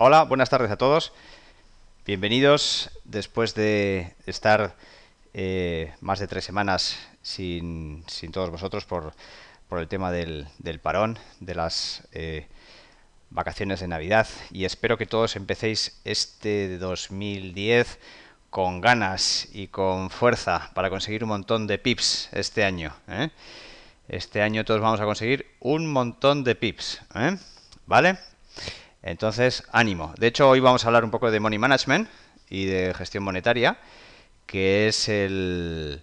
Hola, buenas tardes a todos. Bienvenidos después de estar eh, más de tres semanas sin, todos vosotros por, por, el tema del, parón, de las eh, vacaciones de Navidad. Y espero que todos empecéis este 2010 con ganas y con fuerza para conseguir un montón de pips este año. ¿eh? Este año todos vamos a conseguir un montón de pips. ¿Vale? Entonces, ánimo. De hecho, hoy vamos a hablar un poco de money management y de gestión monetaria, que es el,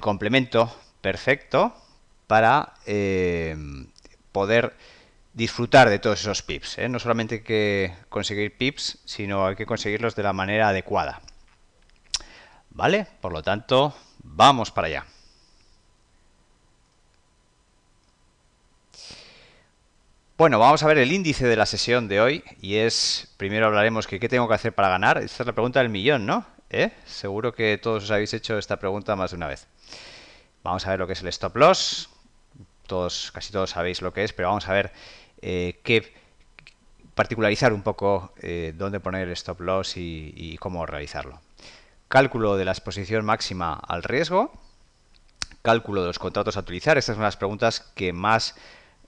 complemento perfecto para eh, poder disfrutar de todos esos pips. ¿eh? No solamente hay que conseguir pips, sino hay que conseguirlos de la manera adecuada. ¿Vale? Por lo tanto, vamos para allá. Bueno, vamos a ver el índice de la sesión de hoy y es, primero hablaremos que qué tengo que hacer para ganar. Esta es la pregunta del millón, ¿no? ¿Eh? Seguro que todos os habéis hecho esta pregunta más de una vez. Vamos a ver lo que es el stop loss. Todos, casi todos sabéis lo que es, pero vamos a ver eh, qué particularizar un poco eh, dónde poner el stop loss y, y cómo realizarlo. Cálculo de la exposición máxima al riesgo. Cálculo de los contratos a utilizar. Estas son las preguntas que más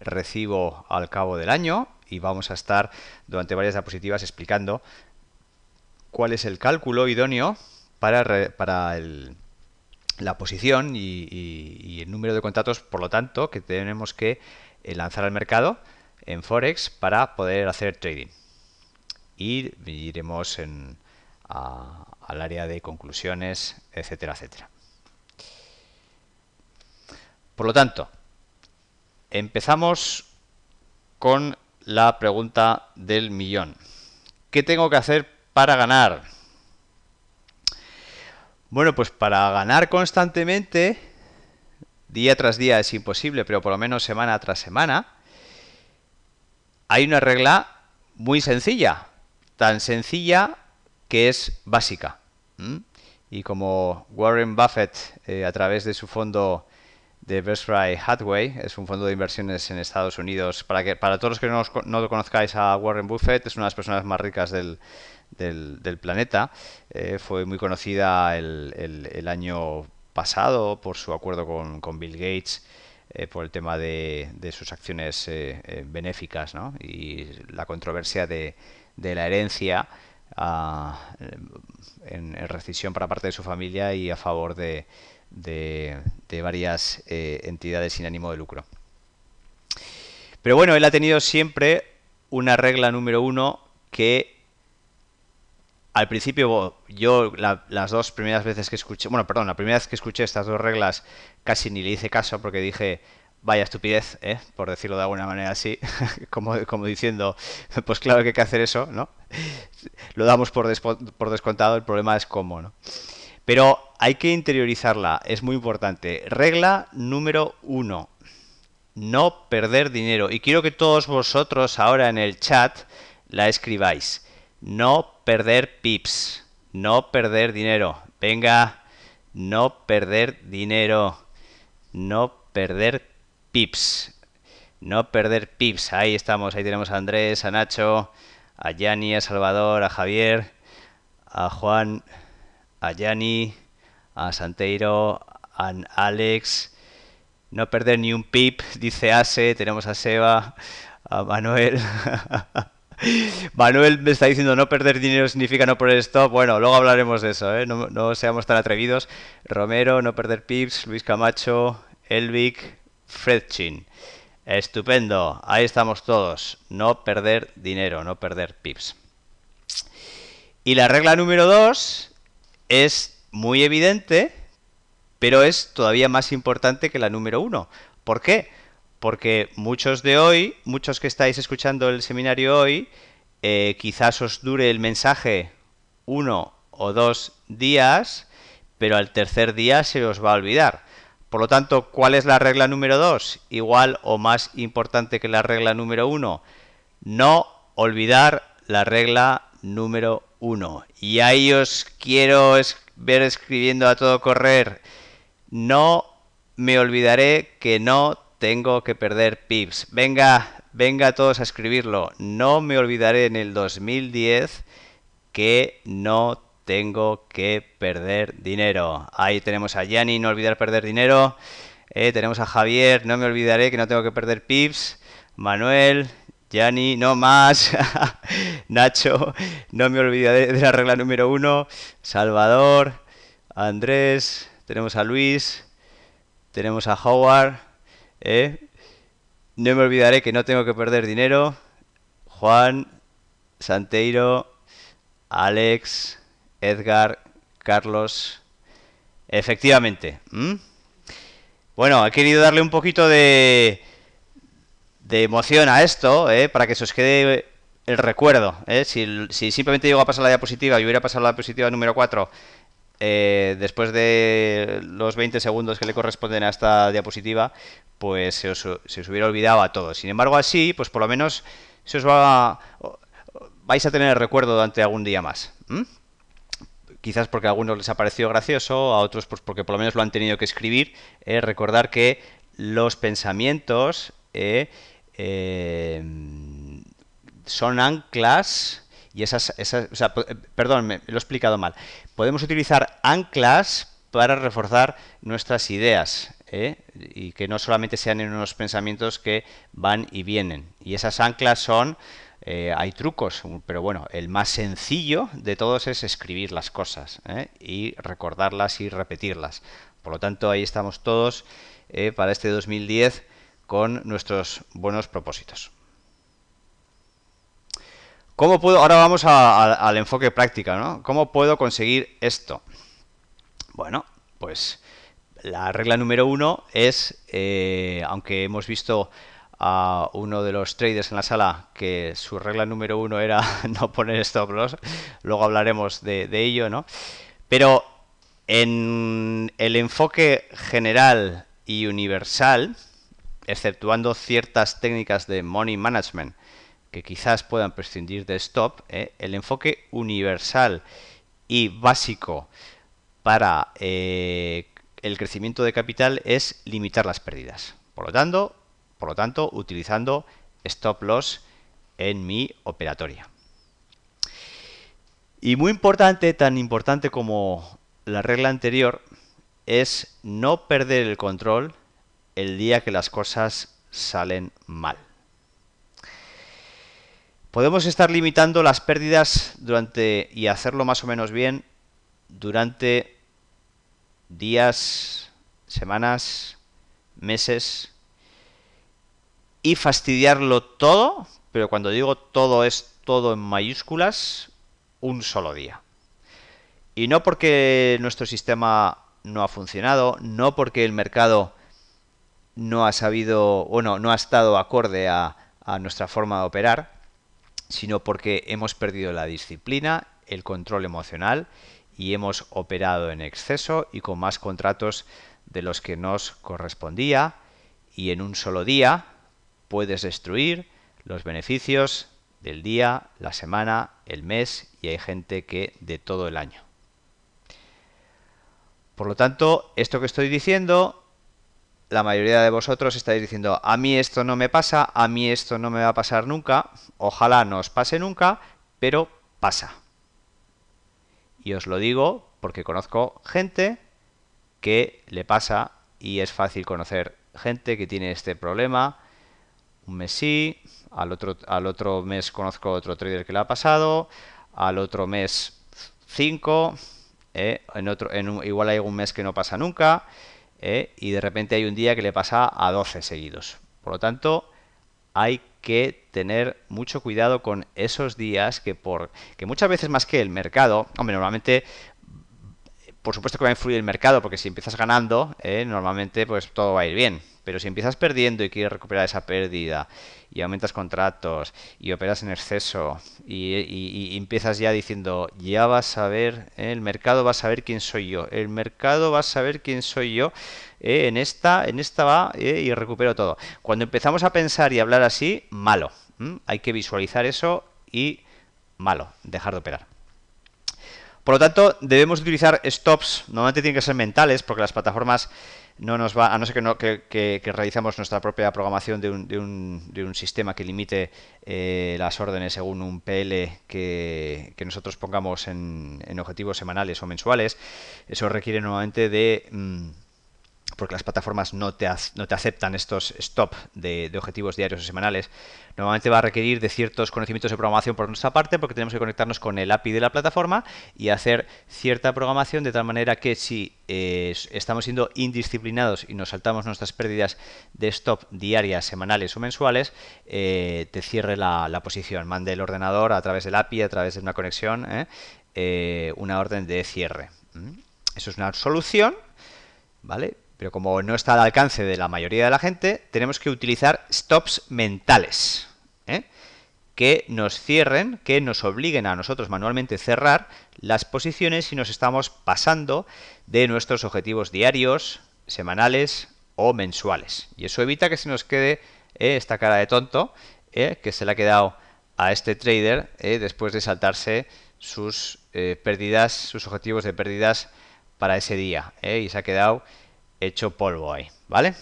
recibo al cabo del año y vamos a estar durante varias diapositivas explicando cuál es el cálculo idóneo para, la posición y, el número de contratos, por lo tanto, que tenemos que eh, lanzar al mercado en Forex para poder hacer trading. Y iremos al área de conclusiones, etcétera, etcétera. Por lo tanto, Empezamos con la pregunta del millón. ¿Qué tengo que hacer para ganar? Bueno, pues para ganar constantemente, día tras día es imposible, pero por lo menos semana tras semana, hay una regla muy sencilla, tan sencilla que es básica. Y como Warren Buffett, eh, a través de su fondo de Berkshire Hathaway, es un fondo de inversiones en Estados Unidos. Para, que, para todos los que no, no lo conozcáis a Warren Buffett, es una de las personas más ricas del, del, planeta. Eh, fue muy conocida el, año pasado por su acuerdo con, Bill Gates. Eh, por el tema de, de sus acciones eh, benéficas ¿no? y la controversia de, la herencia ah, en, en, rescisión para parte de su familia y a favor de, de, varias eh, entidades sin ánimo de lucro. Pero bueno, él ha tenido siempre una regla número uno que al principio yo las dos primeras veces que escuché, bueno, perdón, la primera vez que escuché estas dos reglas casi ni le hice caso porque dije, vaya estupidez, ¿eh? por decirlo de alguna manera así, como, como, diciendo, pues claro que hay que hacer eso, ¿no? Lo damos por, por descontado, el problema es cómo, ¿no? Pero hay que interiorizarla, es muy importante. Regla número uno, no perder dinero. Y quiero que todos vosotros ahora en el chat la escribáis. No perder pips, no perder dinero. Venga, no perder dinero, no perder pips, no perder pips. Ahí estamos, ahí tenemos a Andrés, a Nacho, a Yanni, a Salvador, a Javier, a Juan a Yanni, a Santeiro, a Alex. No perder ni un pip, dice Ase. Tenemos a Seba, a Manuel. Manuel me está diciendo no perder dinero significa no poner stop. Bueno, luego hablaremos de eso, ¿eh? no, seamos tan atrevidos. Romero, no perder pips, Luis Camacho, Elvic, Fredchin. Estupendo, ahí estamos todos. No perder dinero, no perder pips. Y la regla número 2 es muy evidente, pero es todavía más importante que la número uno. ¿Por qué? Porque muchos de hoy, muchos que estáis escuchando el seminario hoy, eh, quizás os dure el mensaje uno o dos días, pero al tercer día se os va a olvidar. Por lo tanto, ¿cuál es la regla número dos? Igual o más importante que la regla número uno. No olvidar la regla número uno Y ahí os quiero ver escribiendo a todo correr. No me olvidaré que no tengo que perder pips. Venga, venga a todos a escribirlo. No me olvidaré en el 2010 que no tengo que perder dinero. Ahí tenemos a Yanni, no olvidar perder dinero. Eh, tenemos a Javier, no me olvidaré que no tengo que perder pips. Manuel, Yanni, no más. Nacho, no me olvidaré de la regla número uno. Salvador, Andrés, tenemos a Luis, tenemos a Howard. ¿eh? No me olvidaré que no tengo que perder dinero. Juan, Santeiro, Alex, Edgar, Carlos. Efectivamente. Bueno, he querido darle un poquito de de emoción a esto, eh, para que se os quede eh, el recuerdo. Eh. Si, simplemente llego a pasar la diapositiva y hubiera pasado la diapositiva número 4 después de los 20 segundos que le corresponden a esta diapositiva, pues se os, hubiera olvidado a todos. Sin embargo, así, pues por lo menos se os va a, vais a tener el recuerdo durante algún día más. Quizás porque a algunos les ha parecido gracioso, a otros pues porque por lo menos lo han tenido que escribir. recordar que los pensamientos eh, son anclas y esas, eh, perdón, me, lo he explicado mal. Podemos utilizar anclas para reforzar nuestras ideas ¿eh? y que no solamente sean en unos pensamientos que van y vienen. Y esas anclas son, hay trucos, pero bueno, el más sencillo de todos es escribir las cosas y recordarlas y repetirlas. Por lo tanto, ahí estamos todos para este 2010 con nuestros buenos propósitos. ¿Cómo puedo? Ahora vamos al enfoque práctico, ¿no? ¿Cómo puedo conseguir esto? Bueno, pues la regla número uno es, eh, aunque hemos visto a uno de los traders en la sala que su regla número uno era no poner stop loss, luego hablaremos de, de ello, ¿no? Pero en el enfoque general y universal, exceptuando ciertas técnicas de money management que quizás puedan prescindir de stop, ¿eh? el enfoque universal y básico para eh, el crecimiento de capital es limitar las pérdidas. Por lo tanto, por lo tanto utilizando stop loss en mi operatoria. Y muy importante, tan importante como la regla anterior, es no perder el control el día que las cosas salen mal. Podemos estar limitando las pérdidas durante y hacerlo más o menos bien durante días, semanas, meses y fastidiarlo todo, pero cuando digo todo es todo en mayúsculas, un solo día. Y no porque nuestro sistema no ha funcionado, no porque el mercado no ha sabido, bueno, no ha estado acorde a, a nuestra forma de operar, sino porque hemos perdido la disciplina, el control emocional y hemos operado en exceso y con más contratos de los que nos correspondía y en un solo día puedes destruir los beneficios del día, la semana, el mes y hay gente que de todo el año. Por lo tanto, esto que estoy diciendo la mayoría de vosotros estáis diciendo, a mí esto no me pasa, a mí esto no me va a pasar nunca, ojalá no os pase nunca, pero pasa. Y os lo digo porque conozco gente que le pasa y es fácil conocer gente que tiene este problema. Un mes sí, al otro, al otro mes conozco otro trader que le ha pasado, al otro mes cinco, eh, en otro, en un, igual hay un mes que no pasa nunca. ¿eh? y de repente hay un día que le pasa a 12 seguidos. Por lo tanto, hay que tener mucho cuidado con esos días que por que muchas veces más que el mercado, hombre, normalmente por supuesto que va a influir el mercado, porque si empiezas ganando, eh, normalmente pues todo va a ir bien. Pero si empiezas perdiendo y quieres recuperar esa pérdida, y aumentas contratos, y operas en exceso, y, empiezas ya diciendo, ya vas a ver, eh, el mercado va a saber quién soy yo, el mercado va a saber quién soy yo, eh, en esta, en esta va y recupero todo. Cuando empezamos a pensar y hablar así, malo. Hay que visualizar eso y malo, dejar de operar. Por lo tanto, debemos utilizar stops, normalmente tienen que ser mentales, porque las plataformas no nos va, a no ser que, no, que, realizamos nuestra propia programación de un, de un, de un sistema que limite eh, las órdenes según un PL que, nosotros pongamos en, objetivos semanales o mensuales, eso requiere normalmente de... Mm, porque las plataformas no te, aceptan estos stop de, objetivos diarios o semanales, normalmente va a requerir de ciertos conocimientos de programación por nuestra parte, porque tenemos que conectarnos con el API de la plataforma y hacer cierta programación de tal manera que si eh, estamos siendo indisciplinados y nos saltamos nuestras pérdidas de stop diarias, semanales o mensuales, eh, te cierre la, posición, mande el ordenador a través del API, a través de una conexión, ¿eh? una orden de cierre. ¿Mm? Eso es una solución, ¿vale? Pero como no está al alcance de la mayoría de la gente, tenemos que utilizar stops mentales. ¿eh? que nos cierren, que nos obliguen a nosotros manualmente cerrar las posiciones si nos estamos pasando de nuestros objetivos diarios, semanales o mensuales. Y eso evita que se nos quede ¿eh? esta cara de tonto ¿eh? que se le ha quedado a este trader después de saltarse sus pérdidas, sus objetivos de pérdidas para ese día. y se ha quedado hecho polvo ahí, ¿vale?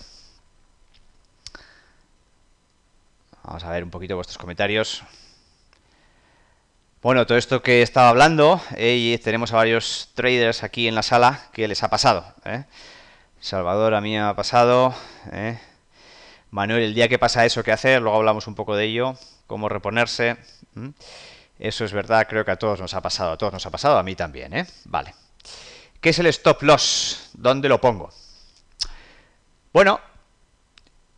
Vamos a ver un poquito vuestros comentarios. Bueno, todo esto que estaba hablando, eh, y tenemos a varios traders aquí en la sala que les ha pasado. ¿eh? Salvador a mí me ha pasado. ¿eh? Manuel, el día que pasa eso, ¿qué hacer? Luego hablamos un poco de ello, cómo reponerse. Eso es verdad, creo que a todos nos ha pasado, a todos nos ha pasado, a mí también, ¿eh? Vale. ¿Qué es el stop loss? ¿Dónde lo pongo? Bueno,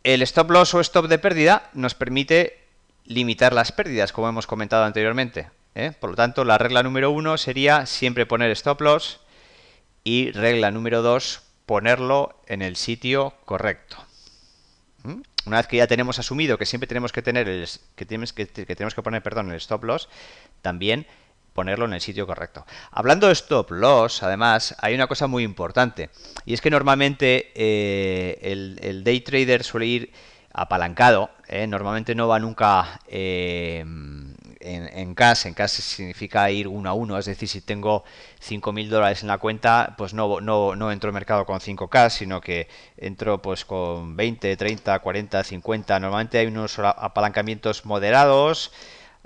el stop loss o stop de pérdida nos permite limitar las pérdidas, como hemos comentado anteriormente. ¿eh? Por lo tanto, la regla número uno sería siempre poner stop loss y regla número dos, ponerlo en el sitio correcto. ¿Mm? Una vez que ya tenemos asumido que siempre tenemos que tener el que tenemos que, tenemos que poner perdón, el stop loss, también ponerlo en el sitio correcto. Hablando de stop loss, además, hay una cosa muy importante. Y es que normalmente eh, el, day trader suele ir apalancado. ¿eh? normalmente no va nunca eh, en, cash. En cash significa ir uno a uno. Es decir, si tengo 5.000 dólares en la cuenta, pues no, no, entro al mercado con 5 cash, sino que entro pues con 20, 30, 40, 50. Normalmente hay unos apalancamientos moderados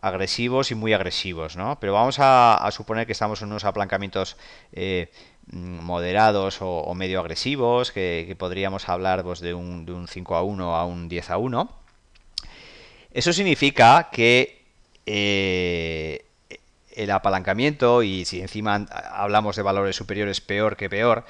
agresivos y muy agresivos, ¿no? Pero vamos a, suponer que estamos en unos apalancamientos eh, mm, moderados o, medio agresivos, que, podríamos hablar pues, de, un, 5 a 1 a un 10 a 1. Eso significa que eh, el apalancamiento, y si encima hablamos de valores superiores peor que peor,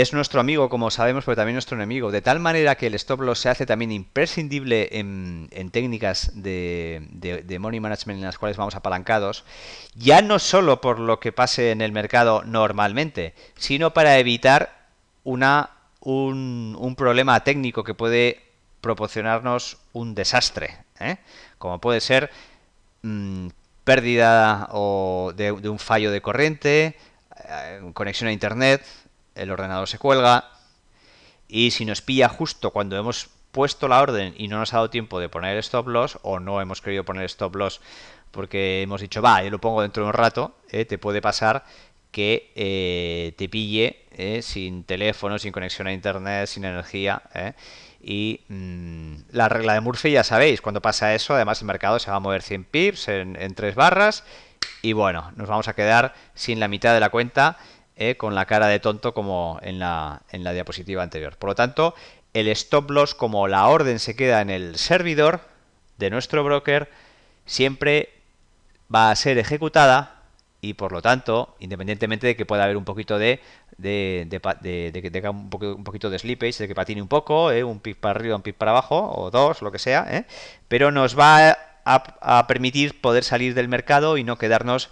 es nuestro amigo, como sabemos, pero también nuestro enemigo. De tal manera que el stop loss se hace también imprescindible en, técnicas de, money management en las cuales vamos apalancados, ya no solo por lo que pase en el mercado normalmente, sino para evitar una, un, problema técnico que puede proporcionarnos un desastre, ¿eh? como puede ser mm, pérdida o de un fallo de corriente, eh, conexión a Internet, el ordenador se cuelga y si nos pilla justo cuando hemos puesto la orden y no nos ha dado tiempo de poner stop loss o no hemos querido poner stop loss porque hemos dicho, va, yo lo pongo dentro de un rato, eh, te puede pasar que eh, te pille eh, sin teléfono, sin conexión a internet, sin energía. Y mm, la regla de Murphy ya sabéis, cuando pasa eso, además el mercado se va a mover 100 pips en, en tres barras y bueno, nos vamos a quedar sin la mitad de la cuenta eh, con la cara de tonto como en la, en la diapositiva anterior. Por lo tanto, el stop loss, como la orden se queda en el servidor de nuestro broker, siempre va a ser ejecutada y por lo tanto, independientemente de que pueda haber un poquito de, de, que tenga un, poquito de slippage, de que patine un poco, eh, un pip para arriba, un pip para abajo, o dos, lo que sea, eh, pero nos va a, permitir poder salir del mercado y no quedarnos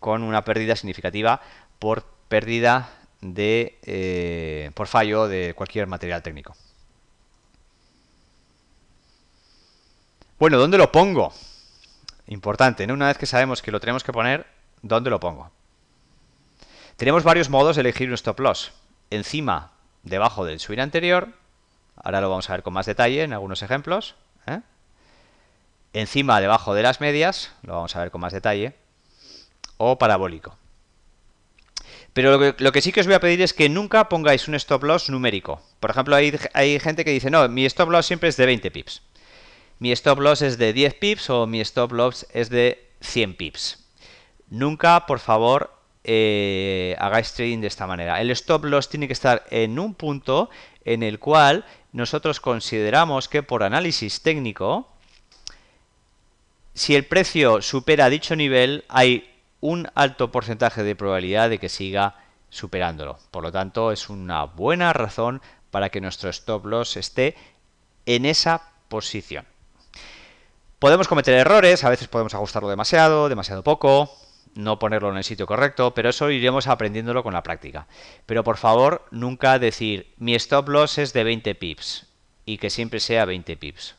con una pérdida significativa por pérdida de, eh, por fallo de cualquier material técnico. Bueno, ¿dónde lo pongo? Importante, Una vez que sabemos que lo tenemos que poner, ¿dónde lo pongo? Tenemos varios modos de elegir un stop loss. Encima, debajo del swing anterior, ahora lo vamos a ver con más detalle en algunos ejemplos. ¿eh? Encima, debajo de las medias, lo vamos a ver con más detalle. O parabólico. Pero lo que, sí que os voy a pedir es que nunca pongáis un stop loss numérico. Por ejemplo, hay, gente que dice, no, mi stop loss siempre es de 20 pips. Mi stop loss es de 10 pips o mi stop loss es de 100 pips. Nunca, por favor, eh, hagáis trading de esta manera. El stop loss tiene que estar en un punto en el cual nosotros consideramos que por análisis técnico, si el precio supera dicho nivel, hay un alto porcentaje de probabilidad de que siga superándolo. Por lo tanto, es una buena razón para que nuestro stop loss esté en esa posición. Podemos cometer errores, a veces podemos ajustarlo demasiado, demasiado poco, no ponerlo en el sitio correcto, pero eso iremos aprendiéndolo con la práctica. Pero por favor, nunca decir mi stop loss es de 20 pips y que siempre sea 20 pips.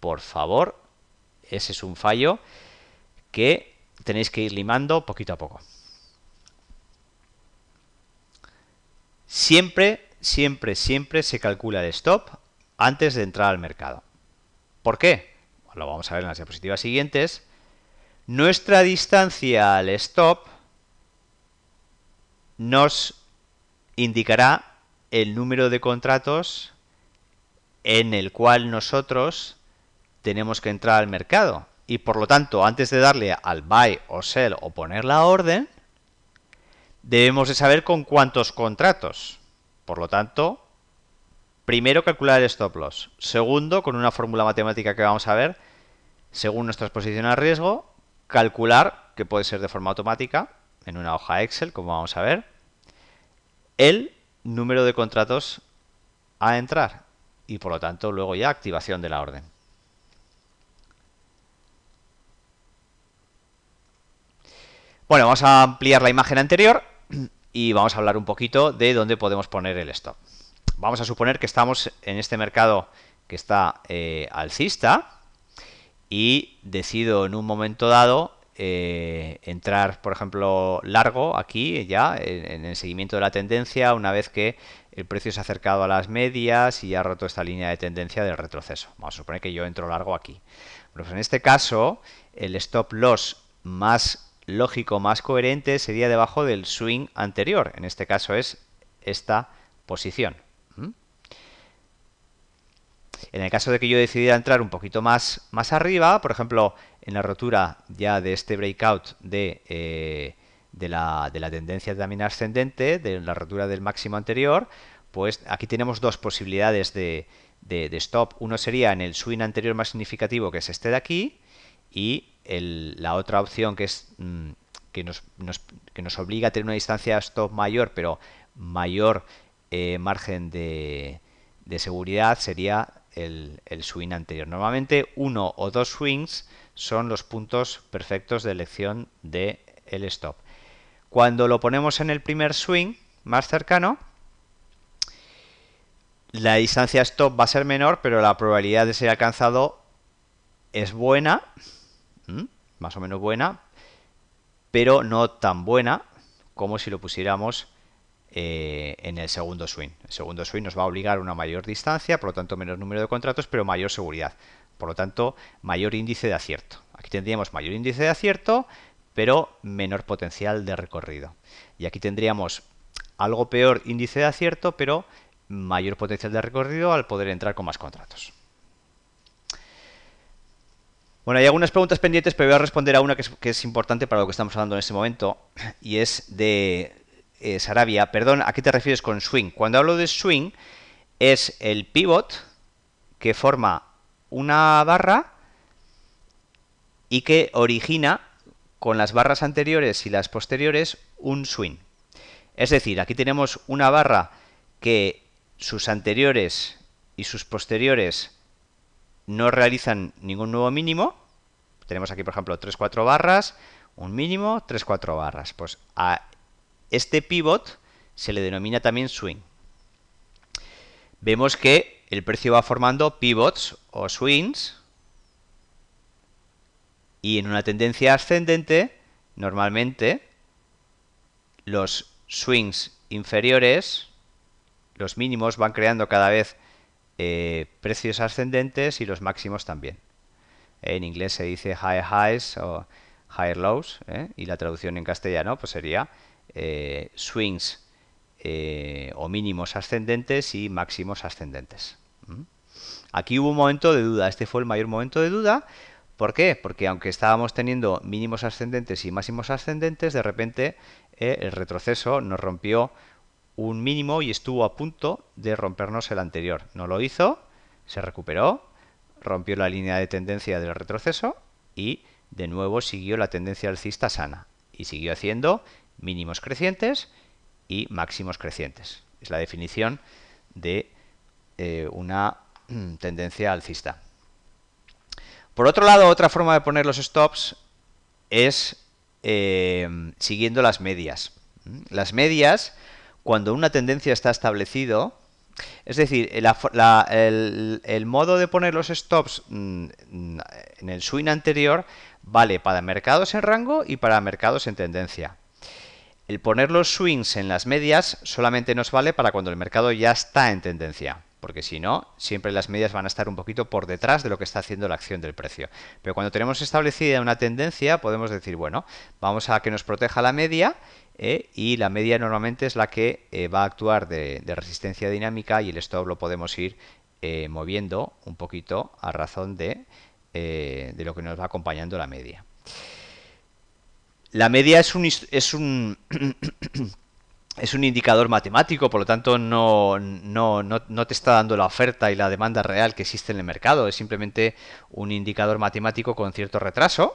Por favor, ese es un fallo que tenéis que ir limando poquito a poco. Siempre, siempre, siempre se calcula el stop antes de entrar al mercado. ¿Por qué? Lo vamos a ver en las diapositivas siguientes. Nuestra distancia al stop nos indicará el número de contratos en el cual nosotros tenemos que entrar al mercado y por lo tanto antes de darle al buy o sell o poner la orden, debemos de saber con cuántos contratos. Por lo tanto, primero calcular el stop loss. Segundo, con una fórmula matemática que vamos a ver, según nuestra exposición al riesgo, calcular, que puede ser de forma automática, en una hoja Excel, como vamos a ver, el número de contratos a entrar y por lo tanto luego ya activación de la orden. Bueno, vamos a ampliar la imagen anterior y vamos a hablar un poquito de dónde podemos poner el stop. Vamos a suponer que estamos en este mercado que está eh, alcista y decido en un momento dado eh, entrar, por ejemplo, largo aquí ya en, el seguimiento de la tendencia una vez que el precio se ha acercado a las medias y ha roto esta línea de tendencia del retroceso. Vamos a suponer que yo entro largo aquí. Pues en este caso, el stop loss más lógico más coherente sería debajo del swing anterior. En este caso es esta posición. En el caso de que yo decidiera entrar un poquito más, más arriba, por ejemplo, en la rotura ya de este breakout de, eh, de, la, de la tendencia también ascendente, de la rotura del máximo anterior, pues aquí tenemos dos posibilidades de, de, de, stop. Uno sería en el swing anterior más significativo, que es este de aquí, y la otra opción que es mm, nos, obliga a tener una distancia stop mayor, pero mayor eh, margen de, seguridad sería el, swing anterior. Normalmente uno o dos swings son los puntos perfectos de elección del el stop. Cuando lo ponemos en el primer swing más cercano, la distancia stop va a ser menor, pero la probabilidad de ser alcanzado es buena más o menos buena, pero no tan buena como si lo pusiéramos eh, en el segundo swing. El segundo swing nos va a obligar a una mayor distancia, por lo tanto menos número de contratos, pero mayor seguridad. Por lo tanto, mayor índice de acierto. Aquí tendríamos mayor índice de acierto, pero menor potencial de recorrido. Y aquí tendríamos algo peor índice de acierto, pero mayor potencial de recorrido al poder entrar con más contratos. Bueno, hay algunas preguntas pendientes, pero voy a responder a una que es, importante para lo que estamos hablando en este momento, y es de eh, Sarabia. Perdón, ¿a qué te refieres con swing? Cuando hablo de swing, es el pivot que forma una barra y que origina con las barras anteriores y las posteriores un swing. Es decir, aquí tenemos una barra que sus anteriores y sus posteriores no realizan ningún nuevo mínimo. Tenemos aquí, por ejemplo, 3, 4 barras, un mínimo, 3, 4 barras. Pues a este pivot se le denomina también swing. Vemos que el precio va formando pivots o swings y en una tendencia ascendente, normalmente, los swings inferiores, los mínimos, van creando cada vez eh, precios ascendentes y los máximos también. En inglés se dice high highs o higher lows ¿eh? y la traducción en castellano pues sería eh, swings o mínimos ascendentes y máximos ascendentes. ¿Mm? Aquí hubo un momento de duda, este fue el mayor momento de duda. ¿Por qué? Porque aunque estábamos teniendo mínimos ascendentes y máximos ascendentes, de repente el retroceso nos rompió un mínimo y estuvo a punto de rompernos el anterior. No lo hizo, se recuperó, rompió la línea de tendencia del retroceso y de nuevo siguió la tendencia alcista sana y siguió haciendo mínimos crecientes y máximos crecientes. Es la definición de eh, una mm, tendencia alcista. Por otro lado, otra forma de poner los stops es eh, siguiendo las medias. Mm, las medias cuando una tendencia está establecido, es decir, el, modo de poner los stops mm, mm, en el swing anterior vale para mercados en rango y para mercados en tendencia. El poner los swings en las medias solamente nos vale para cuando el mercado ya está en tendencia, porque si no, siempre las medias van a estar un poquito por detrás de lo que está haciendo la acción del precio. Pero cuando tenemos establecida una tendencia, podemos decir, bueno, vamos a que nos proteja la media ¿eh? y la media normalmente es la que eh, va a actuar de, resistencia dinámica y el stop lo podemos ir eh, moviendo un poquito a razón de, lo que nos va acompañando la media. La media es un, es un, indicador matemático, por lo tanto no, te está dando la oferta y la demanda real que existe en el mercado, es simplemente un indicador matemático con cierto retraso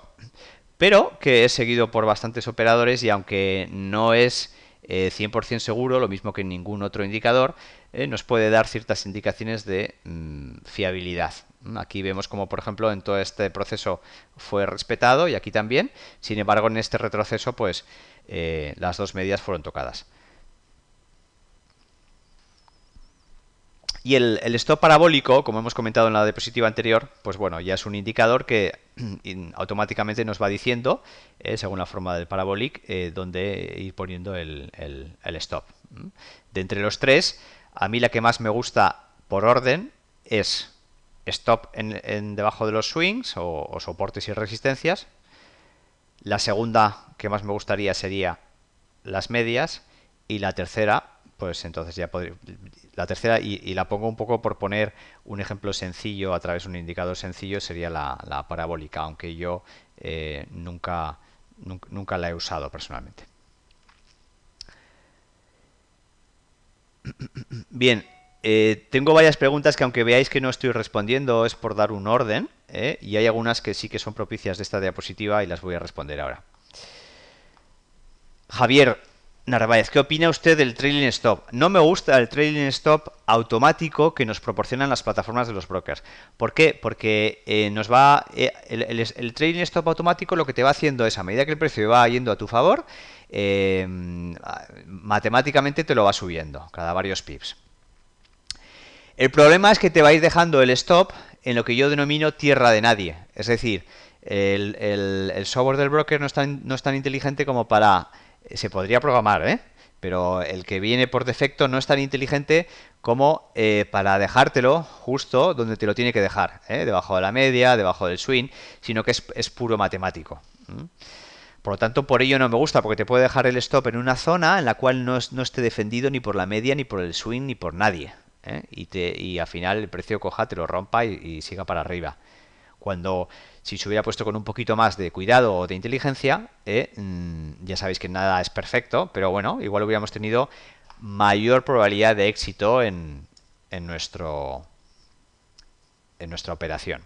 pero que es seguido por bastantes operadores y aunque no es 100% eh, seguro, lo mismo que ningún otro indicador, eh, nos puede dar ciertas indicaciones de mm, fiabilidad. Aquí vemos como, por ejemplo, en todo este proceso fue respetado y aquí también. Sin embargo, en este retroceso, pues eh, las dos medidas fueron tocadas. Y el, stop parabólico, como hemos comentado en la diapositiva anterior, pues bueno, ya es un indicador que automáticamente nos va diciendo, eh, según la forma del parabolic, eh, dónde ir poniendo el, stop. De entre los tres, a mí la que más me gusta por orden es stop en, debajo de los swings o, o soportes y resistencias. La segunda que más me gustaría sería las medias. Y la tercera, pues entonces ya podría, la tercera, y, la pongo un poco por poner un ejemplo sencillo a través de un indicador sencillo, sería la, parabólica, aunque yo eh, nunca, nunca, la he usado personalmente. Bien, eh, tengo varias preguntas que aunque veáis que no estoy respondiendo es por dar un orden eh, y hay algunas que sí que son propicias de esta diapositiva y las voy a responder ahora. Javier Narváez, ¿qué opina usted del trailing stop? No me gusta el trailing stop automático que nos proporcionan las plataformas de los brokers. ¿Por qué? Porque eh, nos va eh, el, trading trailing stop automático lo que te va haciendo es a medida que el precio va yendo a tu favor, em, matemáticamente te lo va subiendo cada varios pips. El problema es que te vais dejando el stop en lo que yo denomino tierra de nadie. Es decir, el, software del broker no no es tan inteligente como para se podría programar, ¿eh? pero el que viene por defecto no es tan inteligente como eh, para dejártelo justo donde te lo tiene que dejar, ¿eh? debajo de la media, debajo del swing, sino que es, puro matemático. Por lo tanto, por ello no me gusta, porque te puede dejar el stop en una zona en la cual no, esté defendido ni por la media, ni por el swing, ni por nadie. ¿eh? Y, te, al final el precio coja, te lo rompa y siga para arriba. Cuando si se hubiera puesto con un poquito más de cuidado o de inteligencia, eh, mm, ya sabéis que nada es perfecto, pero bueno, igual hubiéramos tenido mayor probabilidad de éxito en, nuestro, en nuestra operación.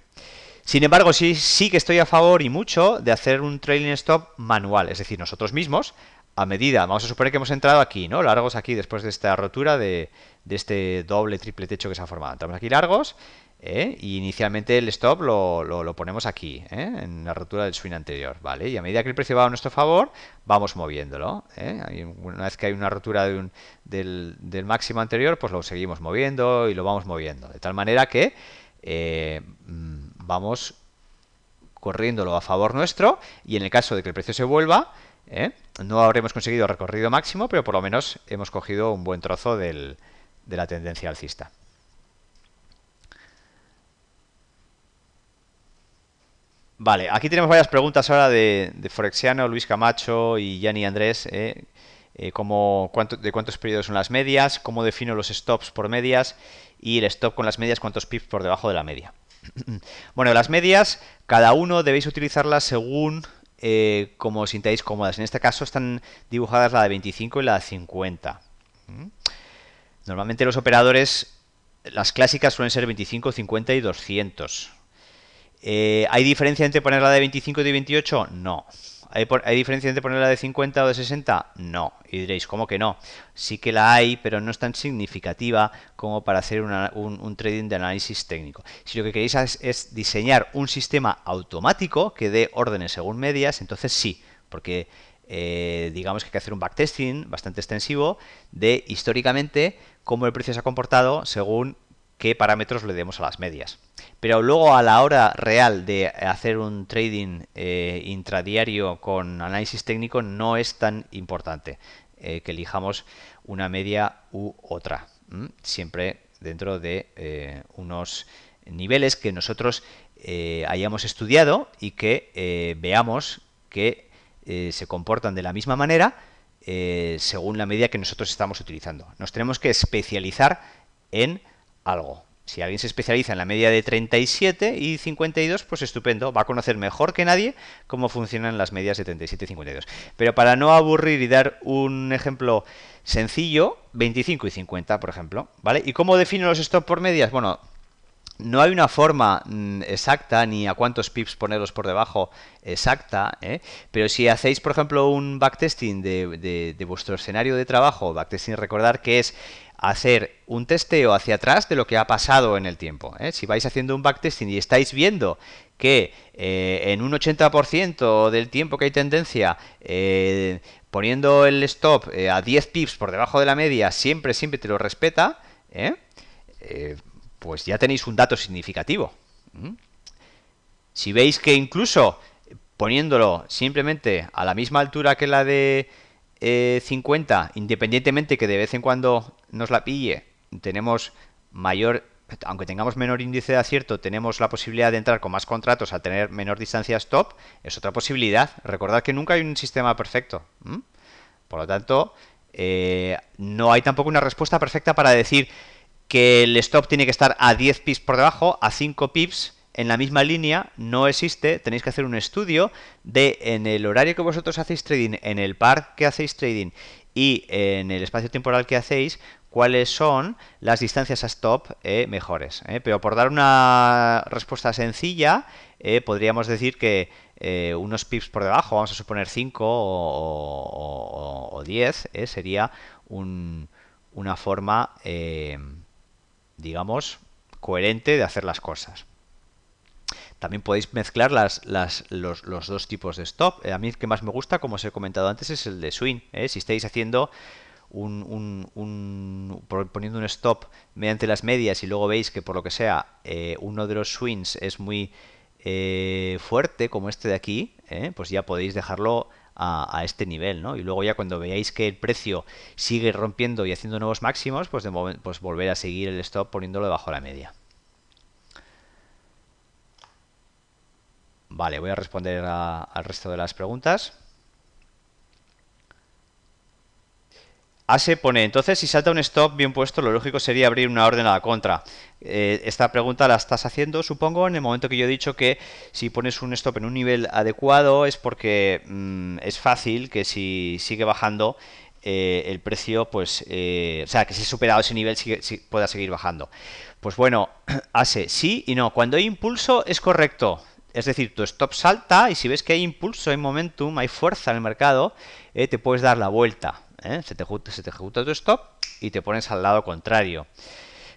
Sin embargo, sí, sí que estoy a favor y mucho de hacer un trailing stop manual, es decir, nosotros mismos, a medida, vamos a suponer que hemos entrado aquí, ¿no? Largos aquí después de esta rotura de, de este doble, triple techo que se ha formado. Entramos aquí largos ¿eh? y inicialmente el stop lo, ponemos aquí, ¿eh? en la rotura del swing anterior, ¿vale? Y a medida que el precio va a nuestro favor, vamos moviéndolo. ¿eh? Una vez que hay una rotura del, máximo anterior, pues lo seguimos moviendo y lo vamos moviendo, de tal manera que mm, vamos corriéndolo a favor nuestro y en el caso de que el precio se vuelva, no habremos conseguido recorrido máximo, pero por lo menos hemos cogido un buen trozo de la tendencia alcista. Vale, aquí tenemos varias preguntas ahora de, Forexiano, Luis Camacho y Yanni Andrés. Eh, eh, de cuántos periodos son las medias, cómo defino los stops por medias y el stop con las medias, cuántos pips por debajo de la media. bueno, las medias, cada uno debéis utilizarlas según eh, como os sintáis cómodas. En este caso están dibujadas la de 25 y la de 50. ¿Mm? Normalmente los operadores, las clásicas suelen ser 25, 50 y 200. Eh, ¿Hay diferencia entre ponerla de 25 y de 28? No. ¿Hay, diferencia entre ponerla de 50 o de 60? No. Y diréis, ¿cómo que no? Sí que la hay, pero no es tan significativa como para hacer un, trading de análisis técnico. Si lo que queréis es, diseñar un sistema automático que dé órdenes según medias, entonces sí, porque eh, digamos que hay que hacer un backtesting bastante extensivo de históricamente cómo el precio se ha comportado según qué parámetros le demos a las medias. Pero luego a la hora real de hacer un trading eh, intradiario con análisis técnico no es tan importante eh, que elijamos una media u otra, siempre dentro de eh, unos niveles que nosotros hayamos estudiado y que veamos que se comportan de la misma manera según la media que nosotros estamos utilizando. Nos tenemos que especializar en algo. Si alguien se especializa en la media de 37 y 52, pues estupendo, va a conocer mejor que nadie cómo funcionan las medias de 37 y 52. Pero para no aburrir y dar un ejemplo sencillo, 25 y 50, por ejemplo, ¿vale? ¿Y cómo defino los stop por medias? Bueno, no hay una forma mm, exacta ni a cuántos pips ponerlos por debajo exacta, ¿eh? pero si hacéis, por ejemplo, un backtesting de, de, de, vuestro escenario de trabajo, backtesting recordar que es hacer un testeo hacia atrás de lo que ha pasado en el tiempo. ¿eh? Si vais haciendo un backtesting y estáis viendo que eh, en un 80% del tiempo que hay tendencia, eh, poniendo el stop a 10 pips por debajo de la media, siempre, siempre te lo respeta, pues ya tenéis un dato significativo. Si veis que incluso poniéndolo simplemente a la misma altura que la de 50, eh, independientemente que de vez en cuando nos la pille, tenemos mayor, aunque tengamos menor índice de acierto, tenemos la posibilidad de entrar con más contratos a tener menor distancia stop, es otra posibilidad. Recordad que nunca hay un sistema perfecto. Por lo tanto, eh, no hay tampoco una respuesta perfecta para decir que el stop tiene que estar a 10 pips por debajo, a 5 pips en la misma línea no existe, tenéis que hacer un estudio de en el horario que vosotros hacéis trading, en el par que hacéis trading y en el espacio temporal que hacéis, cuáles son las distancias a stop eh, mejores. Eh. Pero por dar una respuesta sencilla, eh, podríamos decir que unos pips por debajo, vamos a suponer 5 o, 10, sería una forma, digamos, coherente de hacer las cosas. También podéis mezclar las, los, dos tipos de stop. Eh, a mí el que más me gusta, como os he comentado antes, es el de swing. Eh. Si estáis haciendo un, poniendo un stop mediante las medias y luego veis que por lo que sea eh, uno de los swings es muy fuerte como este de aquí, pues ya podéis dejarlo a, este nivel, ¿no? Y luego ya cuando veáis que el precio sigue rompiendo y haciendo nuevos máximos, pues, pues volver a seguir el stop poniéndolo debajo de la media. Vale, voy a responder al resto de las preguntas. se pone, entonces si salta un stop bien puesto, lo lógico sería abrir una orden a la contra. Eh, esta pregunta la estás haciendo, supongo, en el momento que yo he dicho que si pones un stop en un nivel adecuado es porque mm, es fácil que si sigue bajando eh, el precio, pues, eh, o sea, que si he superado ese nivel pueda seguir bajando. Pues bueno, Ase, sí y no. Cuando hay impulso es correcto es decir, tu stop salta y si ves que hay impulso, hay momentum, hay fuerza en el mercado, eh, te puedes dar la vuelta. Eh. Se, te, se te ejecuta tu stop y te pones al lado contrario.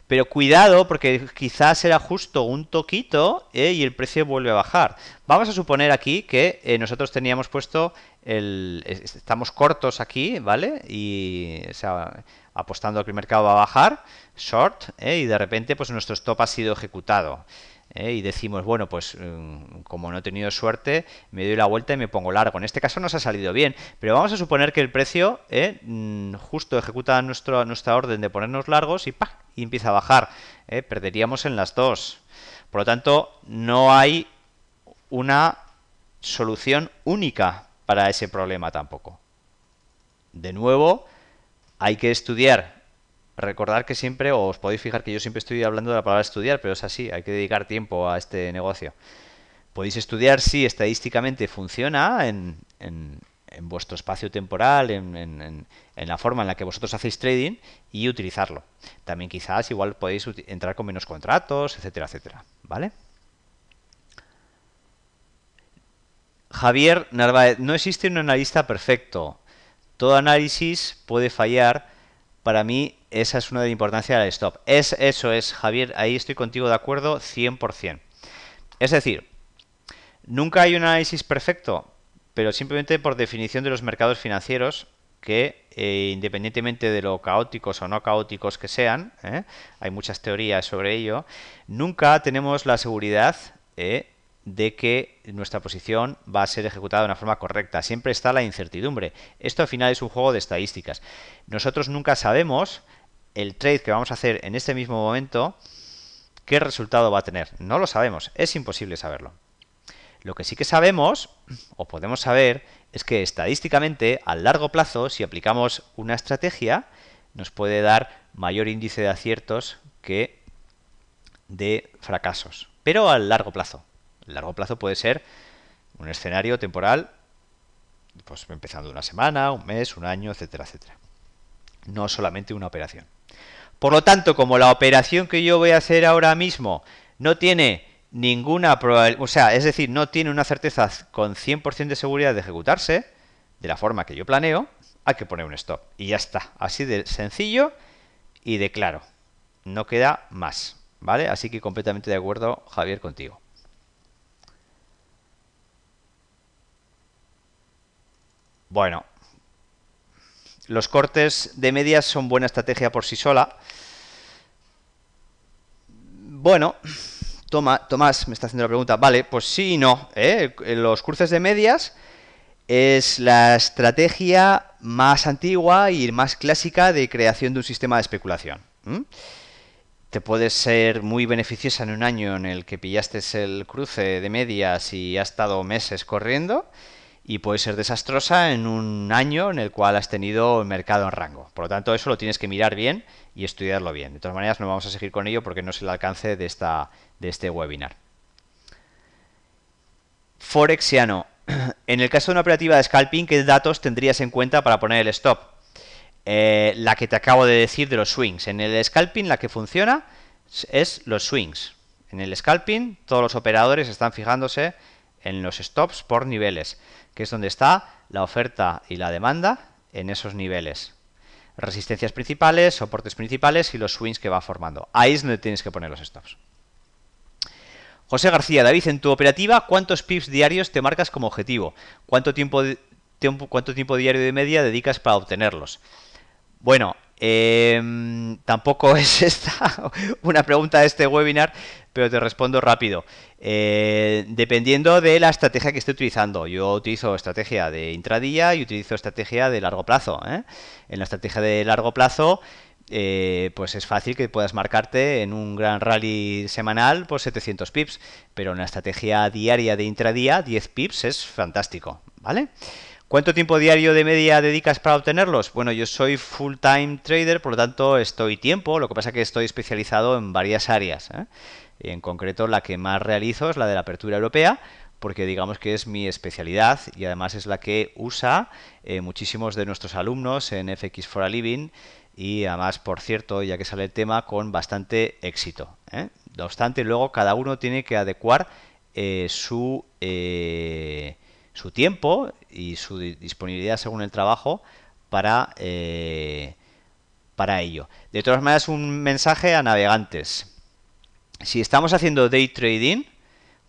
Pero cuidado, porque quizás era justo un toquito eh, y el precio vuelve a bajar. Vamos a suponer aquí que nosotros teníamos puesto el. Estamos cortos aquí, ¿vale? Y. apostando que el mercado va a bajar, short, y de repente, pues nuestro stop ha sido ejecutado. ¿eh? y decimos, bueno, pues mm, como no he tenido suerte, me doy la vuelta y me pongo largo. En este caso nos ha salido bien, pero vamos a suponer que el precio ¿eh? mm, justo ejecuta nuestra orden de ponernos largos y, pa y empieza a bajar. ¿eh? Perderíamos en las dos. Por lo tanto, no hay una solución única para ese problema tampoco. De nuevo, hay que estudiar recordar que siempre, o os podéis fijar que yo siempre estoy hablando de la palabra estudiar, pero es así, hay que dedicar tiempo a este negocio. Podéis estudiar si estadísticamente funciona en, vuestro espacio temporal, en, la forma en la que vosotros hacéis trading y utilizarlo. También quizás igual podéis entrar con menos contratos, etcétera, etcétera. ¿Vale? Javier Narváez, no existe un analista perfecto. Todo análisis puede fallar para mí esa es una de la importancia del stop. Es, eso es, Javier, ahí estoy contigo de acuerdo 100%. Es decir, nunca hay un análisis perfecto, pero simplemente por definición de los mercados financieros, que eh, independientemente de lo caóticos o no caóticos que sean, ¿eh? hay muchas teorías sobre ello, nunca tenemos la seguridad eh, de que nuestra posición va a ser ejecutada de una forma correcta. Siempre está la incertidumbre. Esto al final es un juego de estadísticas. Nosotros nunca sabemos el trade que vamos a hacer en este mismo momento, qué resultado va a tener. No lo sabemos, es imposible saberlo. Lo que sí que sabemos, o podemos saber, es que estadísticamente, a largo plazo, si aplicamos una estrategia, nos puede dar mayor índice de aciertos que de fracasos, pero a largo plazo, largo plazo puede ser un escenario temporal, pues empezando una semana, un mes, un año, etcétera, etcétera. No solamente una operación. Por lo tanto, como la operación que yo voy a hacer ahora mismo no tiene ninguna probabilidad, o sea, es decir, no tiene una certeza con 100% de seguridad de ejecutarse de la forma que yo planeo, hay que poner un stop. Y ya está, así de sencillo y de claro. No queda más, ¿vale? Así que completamente de acuerdo, Javier, contigo. Bueno, los cortes de medias son buena estrategia por sí sola. Bueno, Tomás me está haciendo la pregunta. Vale, pues sí y no. ¿eh? Los cruces de medias es la estrategia más antigua y más clásica de creación de un sistema de especulación. Te puede ser muy beneficiosa en un año en el que pillaste el cruce de medias y has estado meses corriendo y puede ser desastrosa en un año en el cual has tenido mercado en rango. Por lo tanto, eso lo tienes que mirar bien y estudiarlo bien. De todas maneras, no vamos a seguir con ello porque no es el alcance de, esta, de este webinar. Forexiano. En el caso de una operativa de scalping, ¿qué datos tendrías en cuenta para poner el stop? Eh, la que te acabo de decir de los swings. En el scalping la que funciona es los swings. En el scalping todos los operadores están fijándose en los stops por niveles, que es donde está la oferta y la demanda en esos niveles. Resistencias principales, soportes principales y los swings que va formando. Ahí es donde tienes que poner los stops. José García, David, en tu operativa, ¿cuántos pips diarios te marcas como objetivo? ¿Cuánto tiempo, cuánto tiempo diario de media dedicas para obtenerlos? Bueno, Em, tampoco es esta una pregunta de este webinar, pero te respondo rápido. Eh, dependiendo de la estrategia que esté utilizando. Yo utilizo estrategia de intradía y utilizo estrategia de largo plazo. ¿eh? En la estrategia de largo plazo, eh, pues es fácil que puedas marcarte en un gran rally semanal por 700 pips, pero en la estrategia diaria de intradía, 10 pips es fantástico, ¿vale? ¿Cuánto tiempo diario de media dedicas para obtenerlos? Bueno, yo soy full time trader, por lo tanto estoy tiempo, lo que pasa es que estoy especializado en varias áreas. ¿eh? En concreto, la que más realizo es la de la apertura europea, porque digamos que es mi especialidad y además es la que usa eh, muchísimos de nuestros alumnos en FX for a Living y además, por cierto, ya que sale el tema, con bastante éxito. ¿eh? No obstante, luego cada uno tiene que adecuar su, su tiempo y su disponibilidad según el trabajo para, eh, para ello. De todas maneras, un mensaje a navegantes. Si estamos haciendo day trading,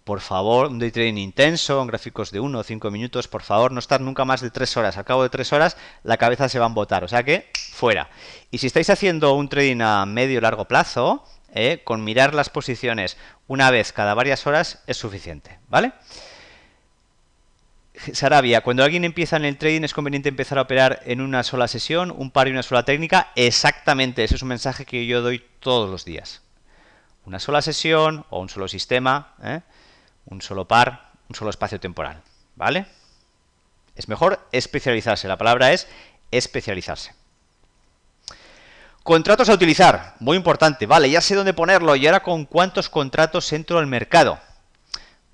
por favor, un day trading intenso, en gráficos de 1 o 5 minutos, por favor, no estar nunca más de 3 horas. Al cabo de 3 horas, la cabeza se va a embotar, o sea que fuera. Y si estáis haciendo un trading a medio o largo plazo, eh, con mirar las posiciones una vez cada varias horas es suficiente, ¿vale? Sarabia, cuando alguien empieza en el trading es conveniente empezar a operar en una sola sesión, un par y una sola técnica. Exactamente, ese es un mensaje que yo doy todos los días. Una sola sesión o un solo sistema, ¿eh? un solo par, un solo espacio temporal. ¿Vale? Es mejor especializarse. La palabra es especializarse. Contratos a utilizar. Muy importante. Vale, ya sé dónde ponerlo. Y ahora con cuántos contratos entro al mercado.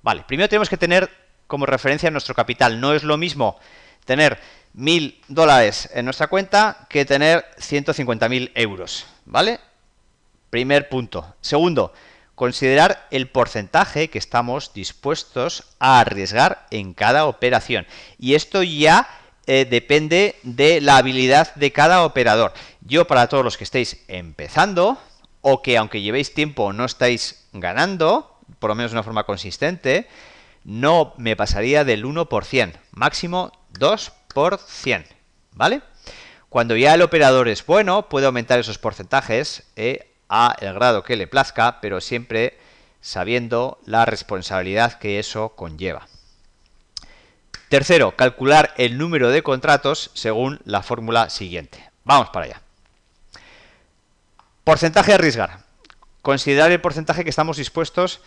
Vale, primero tenemos que tener como referencia nuestro capital. No es lo mismo tener mil dólares en nuestra cuenta que tener 150.000 euros, ¿vale? Primer punto. Segundo, considerar el porcentaje que estamos dispuestos a arriesgar en cada operación. Y esto ya eh, depende de la habilidad de cada operador. Yo para todos los que estéis empezando o que aunque llevéis tiempo no estáis ganando, por lo menos de una forma consistente, no me pasaría del 1%, máximo 2%, ¿vale? Cuando ya el operador es bueno, puede aumentar esos porcentajes eh, a el grado que le plazca, pero siempre sabiendo la responsabilidad que eso conlleva. Tercero, calcular el número de contratos según la fórmula siguiente. Vamos para allá. Porcentaje a arriesgar. Considerar el porcentaje que estamos dispuestos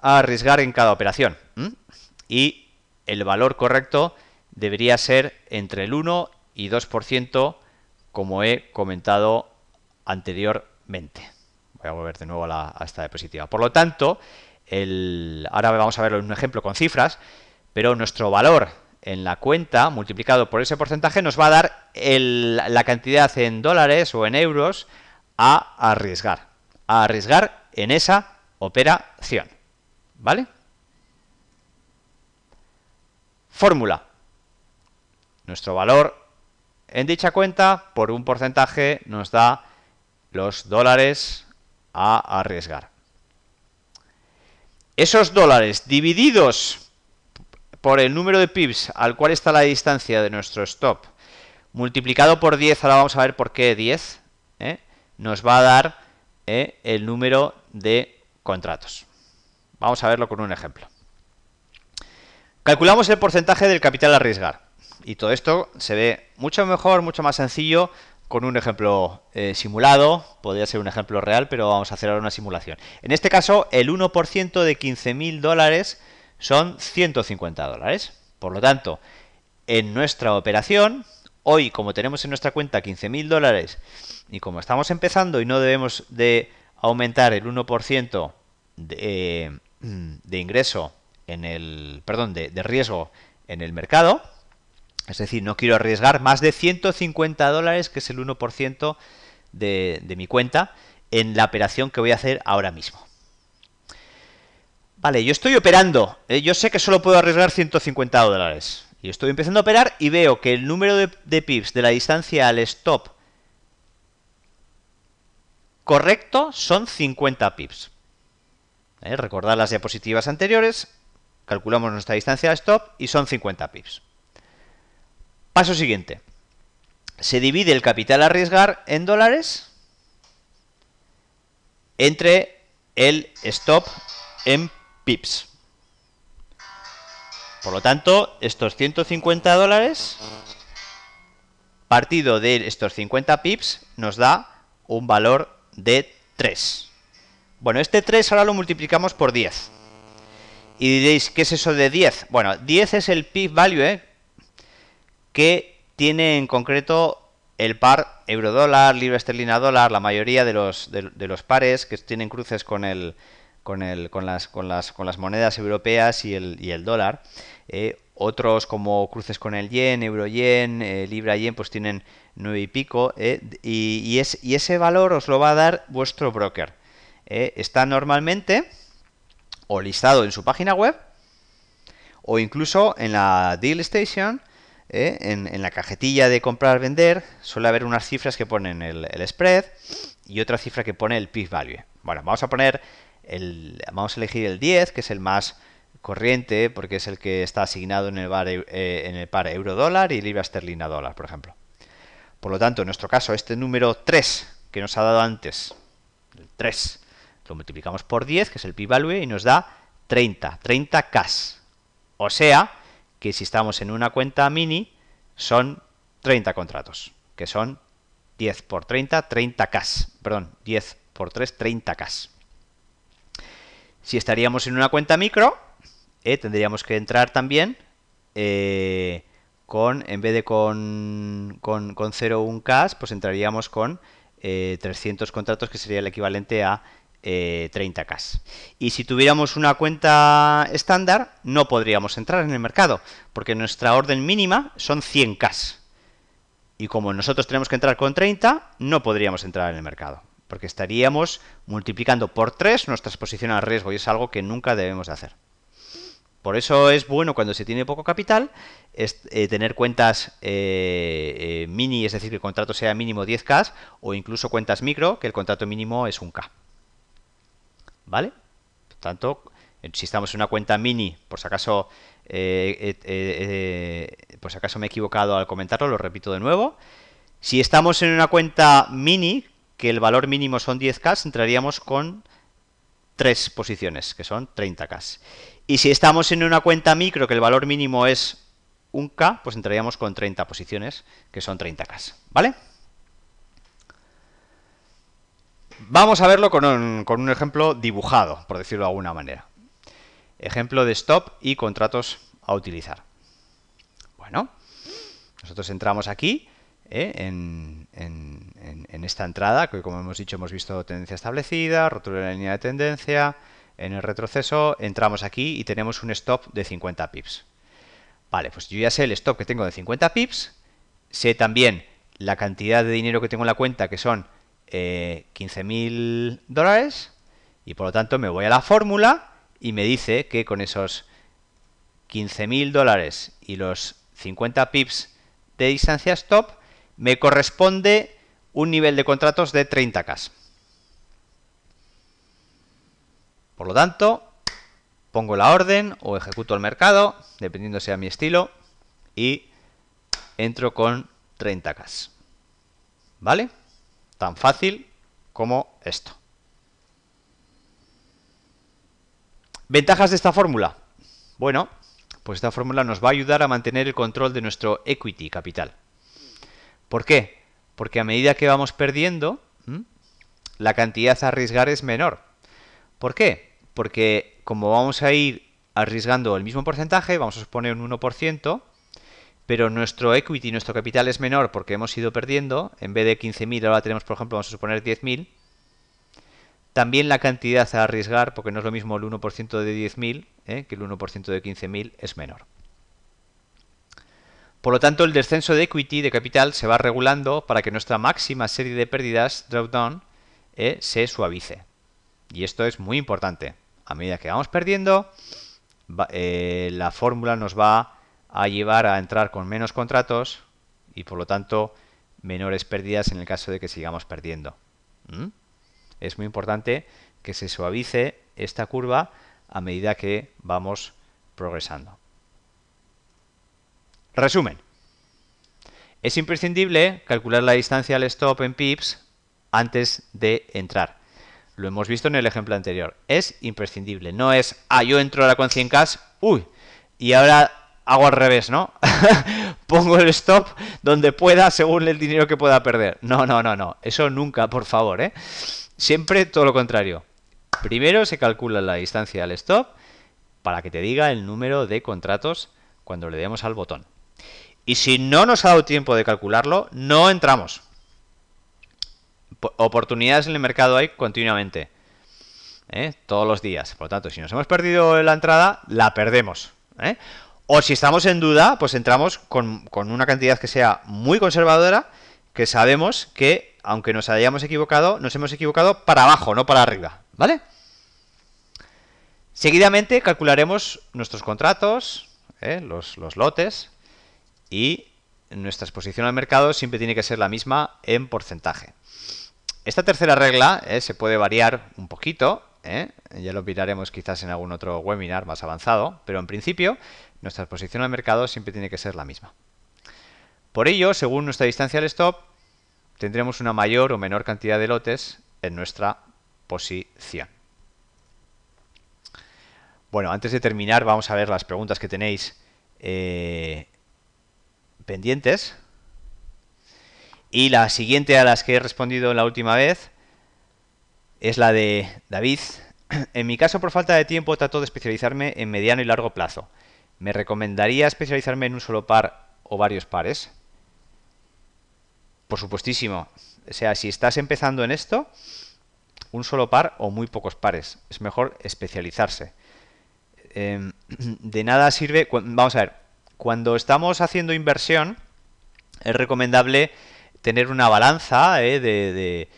a arriesgar en cada operación. Y el valor correcto debería ser entre el 1 y 2%, como he comentado anteriormente. Voy a volver de nuevo a, esta diapositiva. Por lo tanto, el, ahora vamos a verlo en un ejemplo con cifras, pero nuestro valor en la cuenta multiplicado por ese porcentaje nos va a dar la cantidad en dólares o en euros a arriesgar. A arriesgar en esa operación. ¿Vale? Fórmula. Nuestro valor en dicha cuenta por un porcentaje nos da los dólares a arriesgar. Esos dólares divididos por el número de pips al cual está la distancia de nuestro stop, multiplicado por 10, ahora vamos a ver por qué 10, ¿eh? nos va a dar ¿eh? el número de contratos. Vamos a verlo con un ejemplo. Calculamos el porcentaje del capital a arriesgar. Y todo esto se ve mucho mejor, mucho más sencillo con un ejemplo eh, simulado. Podría ser un ejemplo real, pero vamos a hacer ahora una simulación. En este caso, el 1% de 15.000 dólares son 150 dólares. Por lo tanto, en nuestra operación, hoy como tenemos en nuestra cuenta 15.000 dólares y como estamos empezando y no debemos de aumentar el 1% de, eh, de ingreso en el, perdón, de, riesgo en el mercado, es decir, no quiero arriesgar más de 150 dólares, que es el 1% de, de mi cuenta, en la operación que voy a hacer ahora mismo. Vale, yo estoy operando. Eh, yo sé que solo puedo arriesgar 150 dólares. Y estoy empezando a operar y veo que el número de, pips de la distancia al stop correcto son 50 pips. Recordar ¿eh? Recordad las diapositivas anteriores, calculamos nuestra distancia de stop y son 50 pips. Paso siguiente. Se divide el capital a arriesgar en dólares entre el stop en pips. Por lo tanto, estos 150 dólares partido de estos 50 pips nos da un valor de 3. Bueno, este 3 ahora lo multiplicamos por 10. Y diréis, ¿qué es eso de 10? Bueno, 10 es el p-value ¿eh? que tiene en concreto el par euro-dólar, libra esterlina dólar, la mayoría de los, pares que tienen cruces con, el, con, el, con, las, con, las, con las monedas europeas y el, y el dólar. ¿eh? otros como cruces con el yen, euro-yen, eh, libra-yen, pues tienen 9 y pico. y, es, y ese valor os lo va a dar vuestro broker. Eh, está normalmente o listado en su página web o incluso en la Deal Station, eh, en, la cajetilla de comprar-vender, suele haber unas cifras que ponen el, spread y otra cifra que pone el peak value. Bueno, vamos a poner el, vamos a elegir el 10, que es el más corriente, porque es el que está asignado en el, eh, par euro-dólar y libra esterlina-dólar, por ejemplo. Por lo tanto, en nuestro caso, este número 3 que nos ha dado antes, el 3, lo multiplicamos por 10, que es el p-value, y nos da 30, 30 cash. O sea, que si estamos en una cuenta mini, son 30 contratos, que son 10 por 30, 30 k Perdón, 10 por 3, 30 cash. Si estaríamos en una cuenta micro, eh, tendríamos que entrar también eh, con, en vez de con, con, con 0,1 cash, pues entraríamos con 300 eh, contratos, que sería el equivalente a 30K. Eh, y si tuviéramos una cuenta estándar, no podríamos entrar en el mercado, porque nuestra orden mínima son 100K. Y como nosotros tenemos que entrar con 30, no podríamos entrar en el mercado, porque estaríamos multiplicando por 3 nuestra exposición al riesgo y es algo que nunca debemos de hacer. Por eso es bueno cuando se tiene poco capital es, eh, tener cuentas eh, mini, es decir, que el contrato sea mínimo 10K o incluso cuentas micro, que el contrato mínimo es un k ¿vale? Por tanto, eh, si estamos en una cuenta mini, por si acaso, eh, eh, acaso me he equivocado al comentarlo, lo repito de nuevo. Si estamos en una cuenta mini, que el valor mínimo son 10K, entraríamos con tres posiciones, que son 30K. Y si estamos en una cuenta micro, que el valor mínimo es 1K, pues entraríamos con 30 posiciones, que son 30K. ¿Vale? Vamos a verlo con un, ejemplo dibujado, por decirlo de alguna manera. Ejemplo de stop y contratos a utilizar. Bueno, nosotros entramos aquí ¿eh? en, en, esta entrada, que como hemos dicho hemos visto tendencia establecida, rotura de la línea de tendencia, en el retroceso, entramos aquí y tenemos un stop de 50 pips. Vale, pues yo ya sé el stop que tengo de 50 pips, sé también la cantidad de dinero que tengo en la cuenta, que son 15.000 eh, dólares y por lo tanto me voy a la fórmula y me dice que con esos 15.000 dólares y los 50 pips de distancia stop me corresponde un nivel de contratos de 30K. Por lo tanto, pongo la orden o ejecuto el mercado, dependiendo sea mi estilo, y entro con 30K. ¿Vale? Tan fácil como esto. ¿Ventajas de esta fórmula? Bueno, pues esta fórmula nos va a ayudar a mantener el control de nuestro equity capital. ¿Por qué? Porque a medida que vamos perdiendo, la cantidad a arriesgar es menor. ¿Por qué? Porque como vamos a ir arriesgando el mismo porcentaje, vamos a suponer un 1%, pero nuestro equity, nuestro capital es menor porque hemos ido perdiendo, en vez de 15.000 ahora tenemos, por ejemplo, vamos a suponer 10.000. También la cantidad a arriesgar, porque no es lo mismo el 1% de 10.000 ¿eh? que el 1% de 15.000 es menor. Por lo tanto, el descenso de equity, de capital, se va regulando para que nuestra máxima serie de pérdidas, drawdown, down ¿eh? se suavice. Y esto es muy importante. A medida que vamos perdiendo, eh, la fórmula nos va a llevar a entrar con menos contratos y por lo tanto menores pérdidas en el caso de que sigamos perdiendo. ¿Mm? Es muy importante que se suavice esta curva a medida que vamos progresando. Resumen. Es imprescindible calcular la distancia al stop en pips antes de entrar. Lo hemos visto en el ejemplo anterior. Es imprescindible. No es, ah, yo entro ahora con 100K, uy, y ahora hago al revés, ¿no? Pongo el stop donde pueda según el dinero que pueda perder. No, no, no, no. Eso nunca, por favor, ¿eh? Siempre todo lo contrario. Primero se calcula la distancia al stop para que te diga el número de contratos cuando le demos al botón. Y si no nos ha dado tiempo de calcularlo, no entramos. Oportunidades en el mercado hay continuamente. ¿eh? Todos los días. Por lo tanto, si nos hemos perdido la entrada, la perdemos. ¿eh? O si estamos en duda, pues entramos con, una cantidad que sea muy conservadora, que sabemos que, aunque nos hayamos equivocado, nos hemos equivocado para abajo, no para arriba, ¿vale? Seguidamente calcularemos nuestros contratos, ¿eh? los, lotes, y nuestra exposición al mercado siempre tiene que ser la misma en porcentaje. Esta tercera regla ¿eh? se puede variar un poquito, ¿eh? ya lo miraremos quizás en algún otro webinar más avanzado, pero en principio nuestra posición al mercado siempre tiene que ser la misma. Por ello, según nuestra distancia al stop, tendremos una mayor o menor cantidad de lotes en nuestra posición. Bueno, antes de terminar vamos a ver las preguntas que tenéis eh, pendientes. Y la siguiente a las que he respondido la última vez es la de David. En mi caso, por falta de tiempo, trato de especializarme en mediano y largo plazo. ¿Me recomendaría especializarme en un solo par o varios pares? Por supuestísimo. O sea, si estás empezando en esto, un solo par o muy pocos pares. Es mejor especializarse. Em, de nada sirve... Vamos a ver, cuando estamos haciendo inversión, es recomendable tener una balanza eh, de,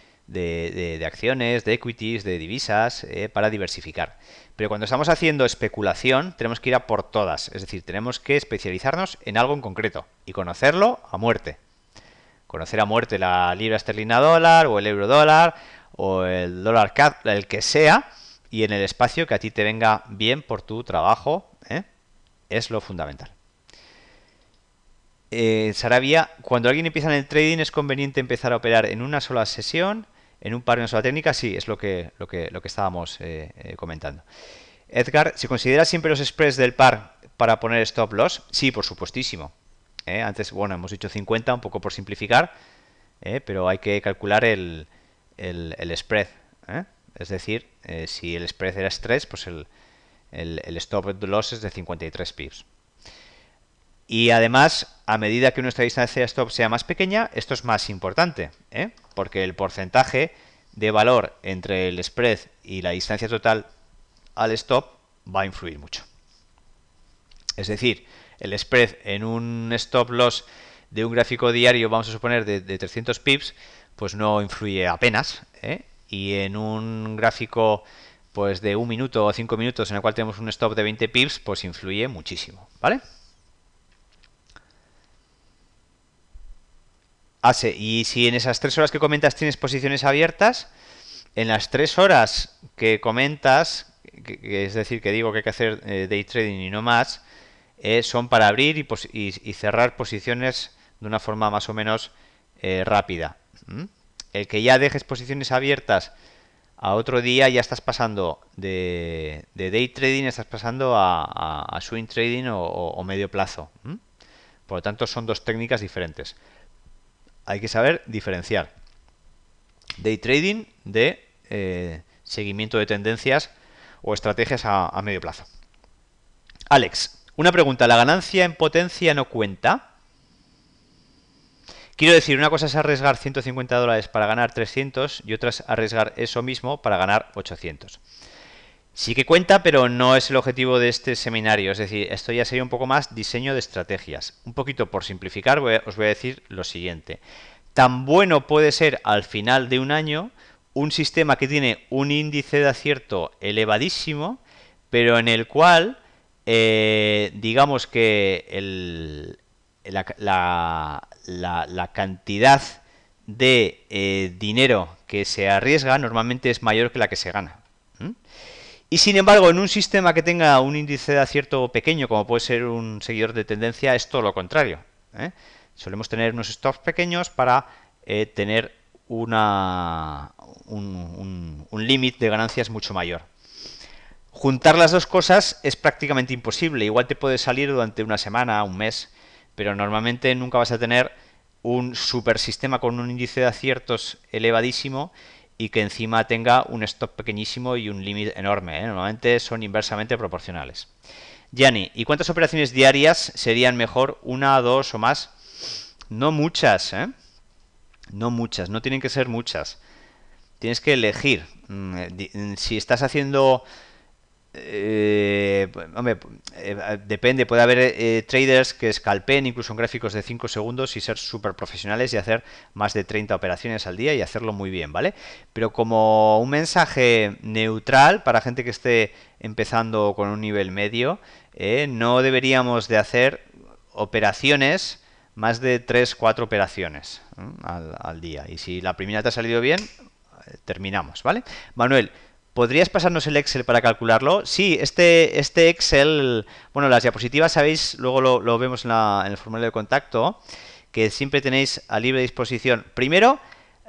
acciones, de equities, de divisas, eh, para diversificar. Pero cuando estamos haciendo especulación, tenemos que ir a por todas. Es decir, tenemos que especializarnos en algo en concreto y conocerlo a muerte. Conocer a muerte la libra esterlina dólar o el euro dólar o el dólar cad el que sea, y en el espacio que a ti te venga bien por tu trabajo, ¿eh? es lo fundamental. Eh, Sarabia, cuando alguien empieza en el trading es conveniente empezar a operar en una sola sesión en un par de una sola técnica, sí, es lo que, lo que, estábamos eh, eh, comentando. Edgar, ¿se considera siempre los spreads del par para poner stop loss? Sí, por supuestísimo. ¿eh? Antes, bueno, hemos dicho 50, un poco por simplificar, pero hay que calcular el, spread. Es decir, si el spread era 3, pues el, el stop loss es de 53 pips. Y además, a medida que nuestra distancia stop sea más pequeña, esto es más importante, ¿eh? porque el porcentaje de valor entre el spread y la distancia total al stop va a influir mucho. Es decir, el spread en un stop loss de un gráfico diario, vamos a suponer, de, 300 pips, pues no influye apenas. ¿eh? Y en un gráfico pues de un minuto o cinco minutos en el cual tenemos un stop de 20 pips, pues influye muchísimo. ¿Vale? Ah, y si en esas tres horas que comentas tienes posiciones abiertas, en las tres horas que comentas, es decir, que digo que hay que hacer eh, day trading y no más, eh, son para abrir y, cerrar posiciones de una forma más o menos eh, rápida. El que ya dejes posiciones abiertas a otro día ya estás pasando de, day trading, estás pasando a, swing trading o, medio plazo. Por lo tanto, son dos técnicas diferentes hay que saber diferenciar day trading de eh, seguimiento de tendencias o estrategias a, a medio plazo. Alex, una pregunta. ¿La ganancia en potencia no cuenta? Quiero decir, una cosa es arriesgar 150 dólares para ganar 300 y otra es arriesgar eso mismo para ganar 800. Sí que cuenta, pero no es el objetivo de este seminario. Es decir, esto ya sería un poco más diseño de estrategias. Un poquito por simplificar, os voy a decir lo siguiente. Tan bueno puede ser al final de un año un sistema que tiene un índice de acierto elevadísimo, pero en el cual, eh, digamos que la, cantidad de eh, dinero que se arriesga normalmente es mayor que la que se gana. Y sin embargo, en un sistema que tenga un índice de acierto pequeño, como puede ser un seguidor de tendencia, es todo lo contrario. ¿eh? Solemos tener unos stops pequeños para eh, tener una, un, un límite de ganancias mucho mayor. Juntar las dos cosas es prácticamente imposible. Igual te puede salir durante una semana, un mes, pero normalmente nunca vas a tener un super sistema con un índice de aciertos elevadísimo y que encima tenga un stop pequeñísimo y un límite enorme. ¿eh? Normalmente son inversamente proporcionales. Gianni, ¿y cuántas operaciones diarias serían mejor? ¿Una, dos o más? No muchas, ¿eh? No muchas, no tienen que ser muchas. Tienes que elegir. Mm, eh, mm, si estás haciendo eh, pues, eh, depende, puede haber eh, traders que escalpen incluso en gráficos de 5 segundos y ser súper profesionales y hacer más de 30 operaciones al día y hacerlo muy bien, ¿vale? Pero como un mensaje neutral para gente que esté empezando con un nivel medio, eh, no deberíamos de hacer operaciones más de 3-4 operaciones al, al día. Y si la primera te ha salido bien, terminamos, ¿vale? Manuel, ¿Podrías pasarnos el Excel para calcularlo? Sí, este, este Excel, bueno, las diapositivas, sabéis, luego lo, vemos en, el formulario de contacto, que siempre tenéis a libre disposición. Primero,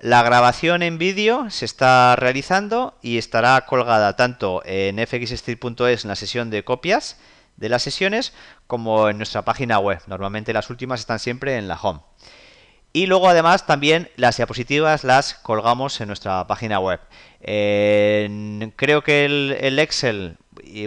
la grabación en vídeo se está realizando y estará colgada tanto en fxstreet.es en la sesión de copias de las sesiones como en nuestra página web. Normalmente las últimas están siempre en la home. Y luego además también las diapositivas las colgamos en nuestra página web. creo que el, Excel,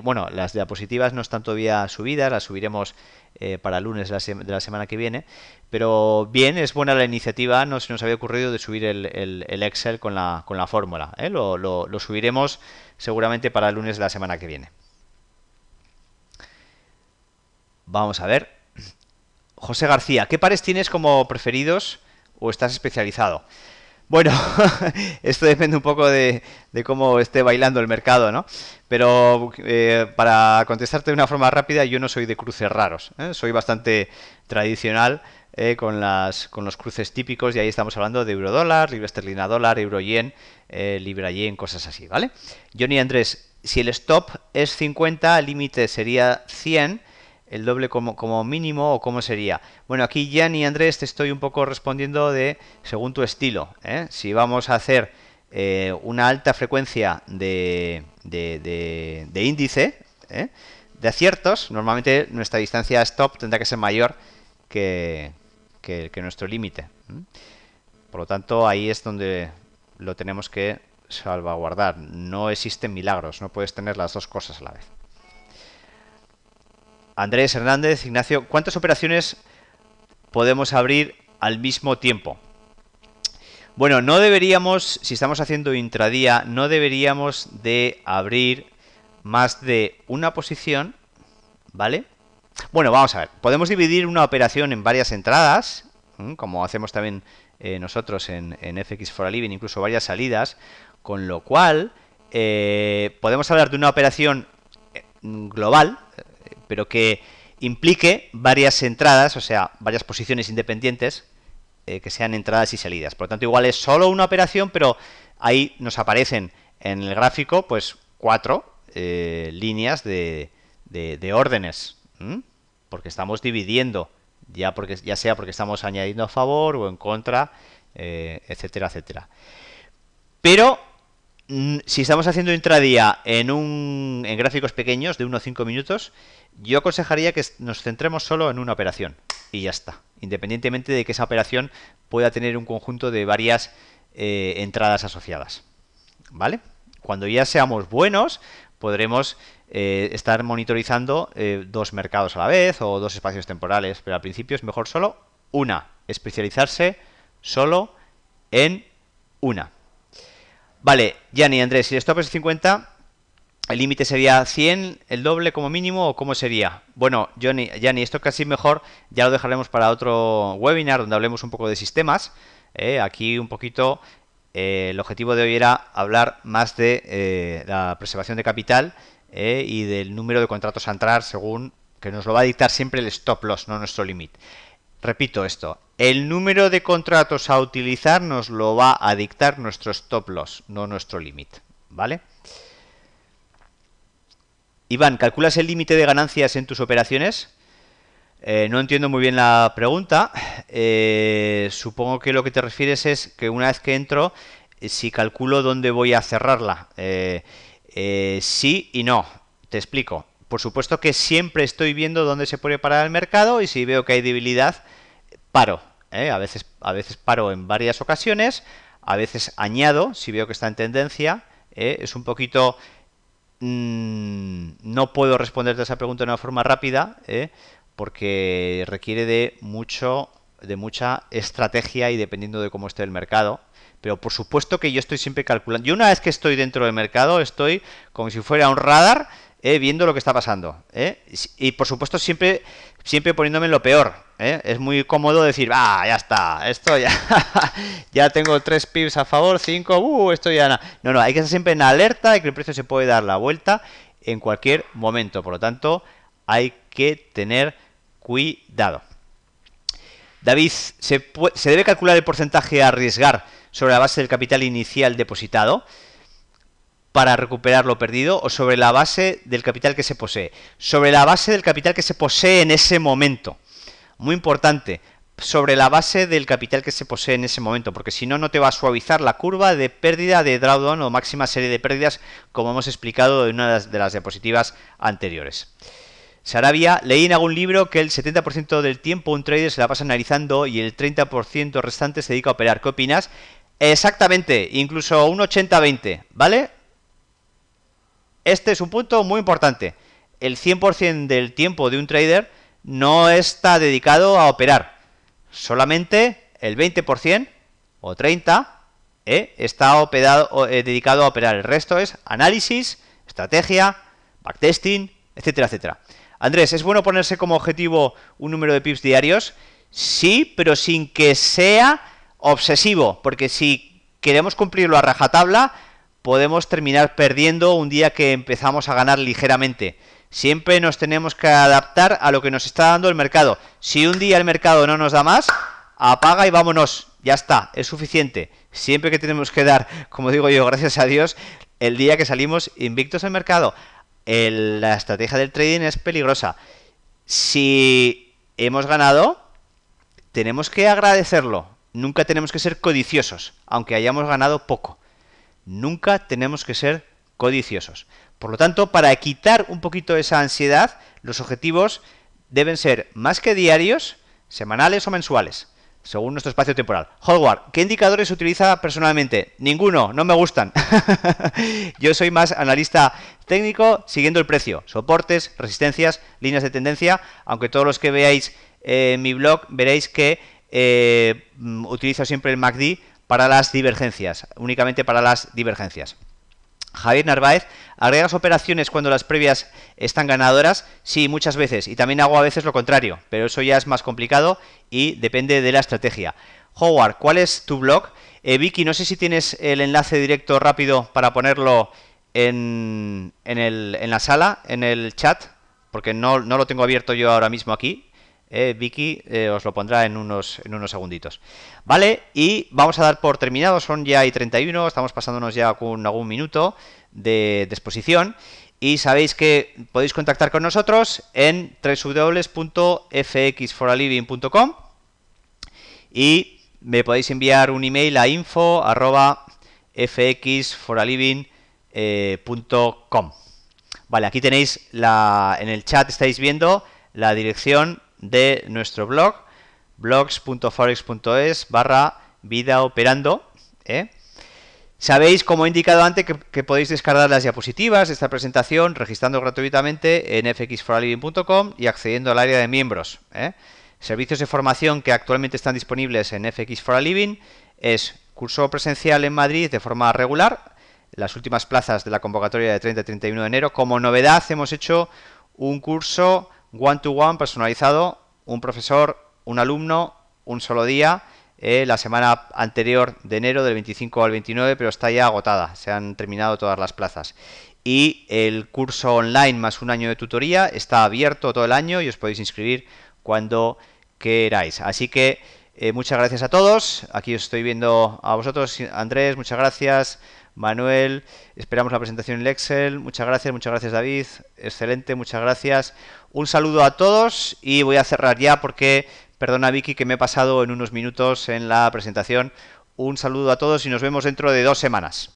bueno, las diapositivas no están todavía subidas, las subiremos eh, para el lunes de la, semana que viene. Pero bien, es buena la iniciativa, no se nos había ocurrido de subir el, Excel con la, fórmula. ¿eh? Lo, lo subiremos seguramente para el lunes de la semana que viene. Vamos a ver. José García, ¿qué pares tienes como preferidos o estás especializado? Bueno, esto depende un poco de, cómo esté bailando el mercado, ¿no? Pero eh, para contestarte de una forma rápida, yo no soy de cruces raros, ¿eh? soy bastante tradicional eh, con, los cruces típicos y ahí estamos hablando de eurodólar, libra esterlina dólar, euro yen, libra yen, cosas así, ¿vale? Johnny Andrés, si el stop es 50, el límite sería 100 el doble como, como mínimo o cómo sería. Bueno, aquí Jan y Andrés te estoy un poco respondiendo de según tu estilo. ¿eh? Si vamos a hacer eh, una alta frecuencia de, de, de, índice ¿eh? de aciertos, normalmente nuestra distancia stop tendrá que ser mayor que, que nuestro límite. Por lo tanto, ahí es donde lo tenemos que salvaguardar. No existen milagros, no puedes tener las dos cosas a la vez. Andrés Hernández, Ignacio, ¿cuántas operaciones podemos abrir al mismo tiempo? Bueno, no deberíamos, si estamos haciendo intradía, no deberíamos de abrir más de una posición, ¿vale? Bueno, vamos a ver, podemos dividir una operación en varias entradas, como hacemos también eh, nosotros en, FX for a Living, incluso varias salidas, con lo cual eh, podemos hablar de una operación eh, global, pero que implique varias entradas, o sea, varias posiciones independientes eh, que sean entradas y salidas. Por lo tanto, igual es solo una operación, pero ahí nos aparecen en el gráfico pues cuatro eh, líneas de, de, órdenes, porque estamos dividiendo, ya, porque, ya sea porque estamos añadiendo a favor o en contra, eh, etcétera, etcétera. Pero Mm, si estamos haciendo intradía en, un, en gráficos pequeños de 1 o 5 minutos, yo aconsejaría que nos centremos solo en una operación y ya está, independientemente de que esa operación pueda tener un conjunto de varias eh, entradas asociadas. ¿Vale? Cuando ya seamos buenos, podremos eh, estar monitorizando eh, dos mercados a la vez o dos espacios temporales, pero al principio es mejor solo una, especializarse solo en una. Vale, Yanni, Andrés, si el stop es 50, ¿El límite sería 100, el doble como mínimo o cómo sería? Bueno, Johnny, esto casi mejor ya lo dejaremos para otro webinar donde hablemos un poco de sistemas. Eh, aquí un poquito eh, el objetivo de hoy era hablar más de eh, la preservación de capital y del número de contratos a entrar según que nos lo va a dictar siempre el stop loss, no nuestro límite. Repito esto, el número de contratos a utilizar nos lo va a dictar nuestro stop loss, no nuestro límite, ¿vale? Iván, ¿calculas el límite de ganancias en tus operaciones? Eh, no entiendo muy bien la pregunta. Eh, supongo que lo que te refieres es que una vez que entro, eh, si calculo dónde voy a cerrarla. sí y no. Te explico. Por supuesto que siempre estoy viendo dónde se puede parar el mercado y si veo que hay debilidad, paro. ¿eh? A, veces, a veces paro en varias ocasiones, a veces añado, si veo que está en tendencia. ¿eh? Es un poquito... Mm, no puedo responderte a esa pregunta de una forma rápida, ¿eh? porque requiere de mucho de mucha estrategia y dependiendo de cómo esté el mercado. Pero por supuesto que yo estoy siempre calculando. Yo una vez que estoy dentro del mercado estoy como si fuera un radar eh, viendo lo que está pasando. Eh, y, por supuesto siempre, siempre poniéndome en lo peor. Eh. es muy cómodo decir, ah, ya está, esto ya, ya tengo tres pips a favor, cinco, uh, esto ya no. No, no, hay que estar siempre en alerta y que el precio se puede dar la vuelta en cualquier momento. Por lo tanto, hay que tener cuidado. David, ¿se, ¿se debe calcular el porcentaje a arriesgar sobre la base del capital inicial depositado? para recuperar lo perdido o sobre la base del capital que se posee. Sobre la base del capital que se posee en ese momento. Muy importante, sobre la base del capital que se posee en ese momento, porque si no, no te va a suavizar la curva de pérdida de drawdown o máxima serie de pérdidas, como hemos explicado en una de las diapositivas anteriores. Sarabia, leí en algún libro que el 70% del tiempo un trader se la pasa analizando y el 30% restante se dedica a operar. ¿Qué opinas? Exactamente, incluso un 80-20, ¿vale? Este es un punto muy importante. El 100% del tiempo de un trader no está dedicado a operar. Solamente el 20% o 30% eh, está operado, eh, dedicado a operar. El resto es análisis, estrategia, backtesting, etcétera, etcétera. Andrés, ¿es bueno ponerse como objetivo un número de pips diarios? Sí, pero sin que sea obsesivo, porque si queremos cumplirlo a rajatabla, podemos terminar perdiendo un día que empezamos a ganar ligeramente. Siempre nos tenemos que adaptar a lo que nos está dando el mercado. Si un día el mercado no nos da más, apaga y vámonos. Ya está, es suficiente. Siempre que tenemos que dar, como digo yo, gracias a Dios, el día que salimos invictos al mercado. la estrategia del trading es peligrosa. Si hemos ganado, tenemos que agradecerlo. Nunca tenemos que ser codiciosos, aunque hayamos ganado poco. Nunca tenemos que ser codiciosos. Por lo tanto, para quitar un poquito esa ansiedad, los objetivos deben ser más que diarios, semanales o mensuales, según nuestro espacio temporal. Howard, ¿qué indicadores utiliza personalmente? Ninguno, no me gustan. Yo soy más analista técnico siguiendo el precio, soportes, resistencias, líneas de tendencia, aunque todos los que veáis eh, mi blog veréis que eh, mm, utilizo siempre el MACD para las divergencias, únicamente para las divergencias. Javier Narváez, ¿agregas operaciones cuando las previas están ganadoras? Sí, muchas veces. Y también hago a veces lo contrario, pero eso ya es más complicado y depende de la estrategia. Howard, ¿cuál es tu blog? Eh, Vicky, no sé si tienes el enlace directo rápido para ponerlo en, en, el, en la sala, en el chat, porque no, lo tengo abierto yo ahora mismo aquí. Eh, Vicky eh, os lo pondrá en unos, en unos segunditos. Vale, y vamos a dar por terminado, son ya y 31, estamos pasándonos ya con algún minuto de, exposición. Y sabéis que podéis contactar con nosotros en www.fxforaliving.com y me podéis enviar un email a info.fxforaliving.com eh, Vale, aquí tenéis la, en el chat estáis viendo la dirección de nuestro blog, blogs.forex.es barra vida operando. ¿eh? Sabéis, como he indicado antes, que, podéis descargar las diapositivas de esta presentación registrando gratuitamente en fxforaliving.com y accediendo al área de miembros. ¿eh? Servicios de formación que actualmente están disponibles en fxforaliving es curso presencial en Madrid de forma regular, las últimas plazas de la convocatoria de 30 y 31 de enero. Como novedad hemos hecho un curso one-to-one personalizado, un profesor, un alumno, un solo día, eh, la semana anterior de enero, del 25 al 29, pero está ya agotada, se han terminado todas las plazas. Y el curso online más un año de tutoría está abierto todo el año y os podéis inscribir cuando queráis. Así que eh, muchas gracias a todos. Aquí os estoy viendo a vosotros, Andrés, muchas gracias. Manuel, esperamos la presentación en Excel. Muchas gracias, muchas gracias David. Excelente, muchas gracias. Un saludo a todos y voy a cerrar ya porque, perdona Vicky, que me he pasado en unos minutos en la presentación. Un saludo a todos y nos vemos dentro de dos semanas.